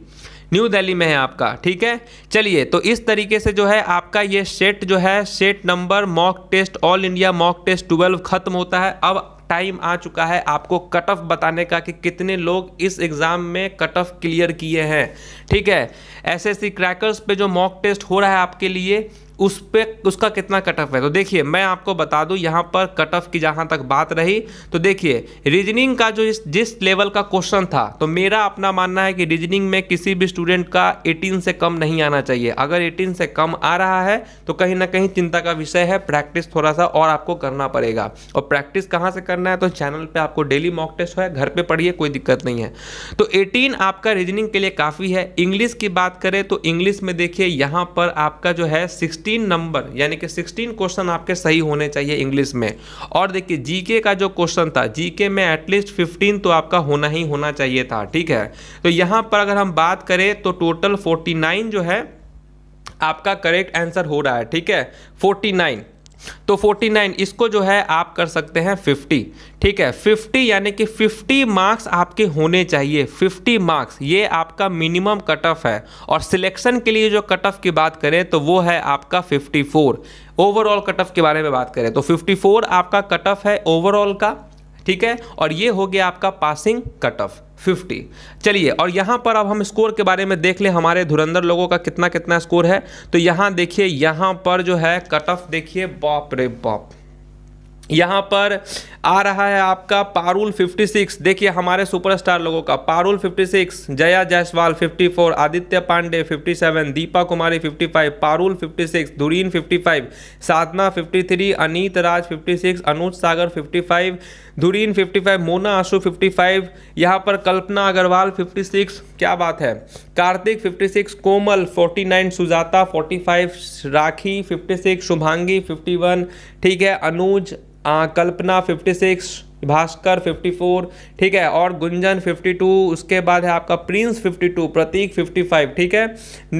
S1: न्यू दिल्ली में है आपका ठीक है चलिए तो इस तरीके से जो है आपका ये सेट जो है set number mock test all India mock test twelve खत्म होता है अब टाइम आ चुका है आपको कट ऑफ बताने का कि कितने लोग इस एग्ज़ाम में कट ऑफ क्लियर किए हैं ठीक है एसएससी क्रैकर्स पे जो मॉक टेस्ट हो रहा है आपके लिए उस पर उसका कितना कट ऑफ है तो देखिए मैं आपको बता दूं यहाँ पर कट ऑफ की जहाँ तक बात रही तो देखिए रीजनिंग का जो इस जिस लेवल का क्वेश्चन था तो मेरा अपना मानना है कि रीजनिंग में किसी भी स्टूडेंट का 18 से कम नहीं आना चाहिए अगर 18 से कम आ रहा है तो कहीं ना कहीं चिंता का विषय है प्रैक्टिस थोड़ा सा और आपको करना पड़ेगा और प्रैक्टिस कहाँ से करना है तो चैनल पर आपको डेली मॉक टेस्ट है घर पर पढ़िए कोई दिक्कत नहीं है तो एटीन आपका रीजनिंग के लिए काफ़ी है इंग्लिश की बात करें तो इंग्लिश में देखिए यहाँ पर आपका जो है सिक्स 16 नंबर यानी कि 16 क्वेश्चन आपके सही होने चाहिए इंग्लिश में और देखिए जीके का जो क्वेश्चन था जीके में एटलीस्ट फिफ्टीन तो आपका होना ही होना चाहिए था ठीक है तो यहाँ पर अगर हम बात करें तो टोटल फोर्टी नाइन जो है आपका करेक्ट आंसर हो रहा है ठीक है फोर्टी नाइन तो 49 इसको जो है आप कर सकते हैं 50 ठीक है 50 यानी कि 50 मार्क्स आपके होने चाहिए 50 मार्क्स ये आपका मिनिमम कट ऑफ है और सिलेक्शन के लिए जो कट ऑफ की बात करें तो वो है आपका 54 ओवरऑल कट ऑफ के बारे में बात करें तो 54 आपका कट ऑफ है ओवरऑल का ठीक है और ये हो गया आपका पासिंग कट ऑफ 50 चलिए और यहाँ पर अब हम स्कोर के बारे में देख ले हमारे धुरंधर लोगों का कितना कितना स्कोर है तो यहाँ देखिए यहाँ पर जो है कट ऑफ देखिए बॉप रे बॉप यहाँ पर आ रहा है आपका पारुल 56 देखिए हमारे सुपरस्टार लोगों का पारुल 56 जया जायसवाल 54 आदित्य पांडे 57 दीपा कुमारी 55 पारुल 56 धुरीन 55 साधना 53 अनीत राज 56 अनुज सागर 55 धुरीन 55 मोना आशु 55 यहां पर कल्पना अग्रवाल 56 क्या बात है कार्तिक 56 कोमल 49 सुजाता 45 राखी 56 शुभांगी 51 ठीक है अनुज आ, कल्पना 56 भास्कर 54 ठीक है और गुंजन 52 उसके बाद है आपका प्रिंस 52 प्रतीक 55 ठीक है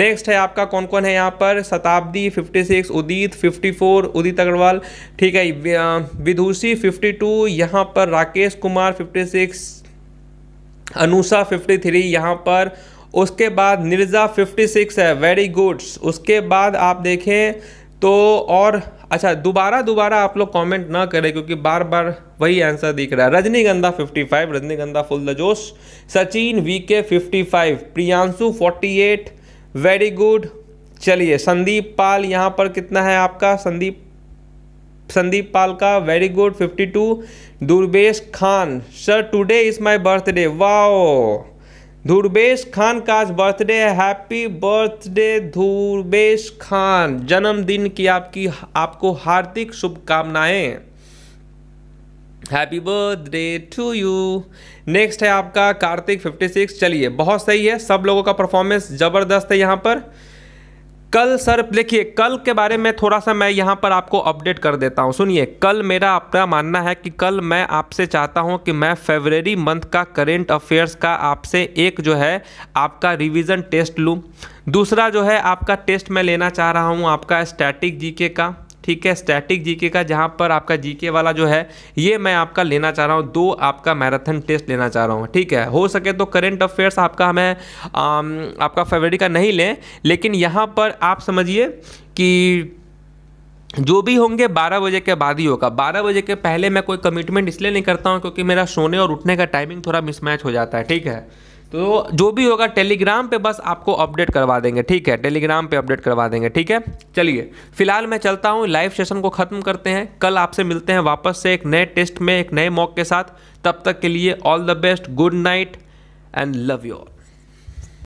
S1: नेक्स्ट है आपका कौन कौन है यहाँ पर शताब्दी 56 उदित 54 उदित अग्रवाल ठीक है विदुषी 52 टू यहाँ पर राकेश कुमार 56 अनुषा 53 यहाँ पर उसके बाद निर्जा 56 है वेरी गुड्स उसके बाद आप देखें तो और अच्छा दोबारा दोबारा आप लोग कमेंट ना करें क्योंकि बार बार वही आंसर दिख रहा है रजनीगंधा 55 रजनीगंधा फुल द जोश Sachin VK 55 Priyanshu 48 very good चलिए संदीप पाल यहाँ पर कितना है आपका संदीप संदीप पाल का very good 52 Durbesh Khan sir today is my birthday wow Dhurbesh Khan का आज बर्थडे है हैप्पी बर्थडे धुरबेश खान जन्मदिन की आपकी आपको हार्दिक शुभकामनाएं happy birthday to you next है आपका कार्तिक 56 चलिए बहुत सही है सब लोगों का परफॉर्मेंस ज़बरदस्त है यहाँ पर कल सर देखिए कल के बारे में थोड़ा सा मैं यहाँ पर आपको अपडेट कर देता हूँ सुनिए कल मेरा आपका मानना है कि कल मैं आपसे चाहता हूँ कि मैं फेबररी मंथ का करेंट अफेयर्स का आपसे एक जो है आपका रिविज़न टेस्ट लूँ दूसरा जो है आपका टेस्ट मैं लेना चाह रहा हूँ आपका स्टैटिक जीके का ठीक है स्टैटिक जीके का जहाँ पर आपका जीके वाला जो है ये मैं आपका लेना चाह रहा हूँ दो आपका मैराथन टेस्ट लेना चाह रहा हूँ ठीक है हो सके तो करेंट अफेयर्स आपका हमें आम, आपका फेवरेट का नहीं लें लेकिन यहाँ पर आप समझिए कि जो भी होंगे 12 बजे के बाद ही होगा 12 बजे के पहले मैं कोई कमिटमेंट इसलिए नहीं करता हूँ क्योंकि मेरा सोने और उठने का टाइमिंग थोड़ा मिसमैच हो जाता है ठीक है तो जो भी होगा टेलीग्राम पे बस आपको अपडेट करवा देंगे ठीक है टेलीग्राम पे अपडेट करवा देंगे ठीक है चलिए फिलहाल मैं चलता हूँ लाइव सेशन को ख़त्म करते हैं कल आपसे मिलते हैं वापस से एक नए टेस्ट में एक नए मॉक के साथ तब तक के लिए all the best good night and love you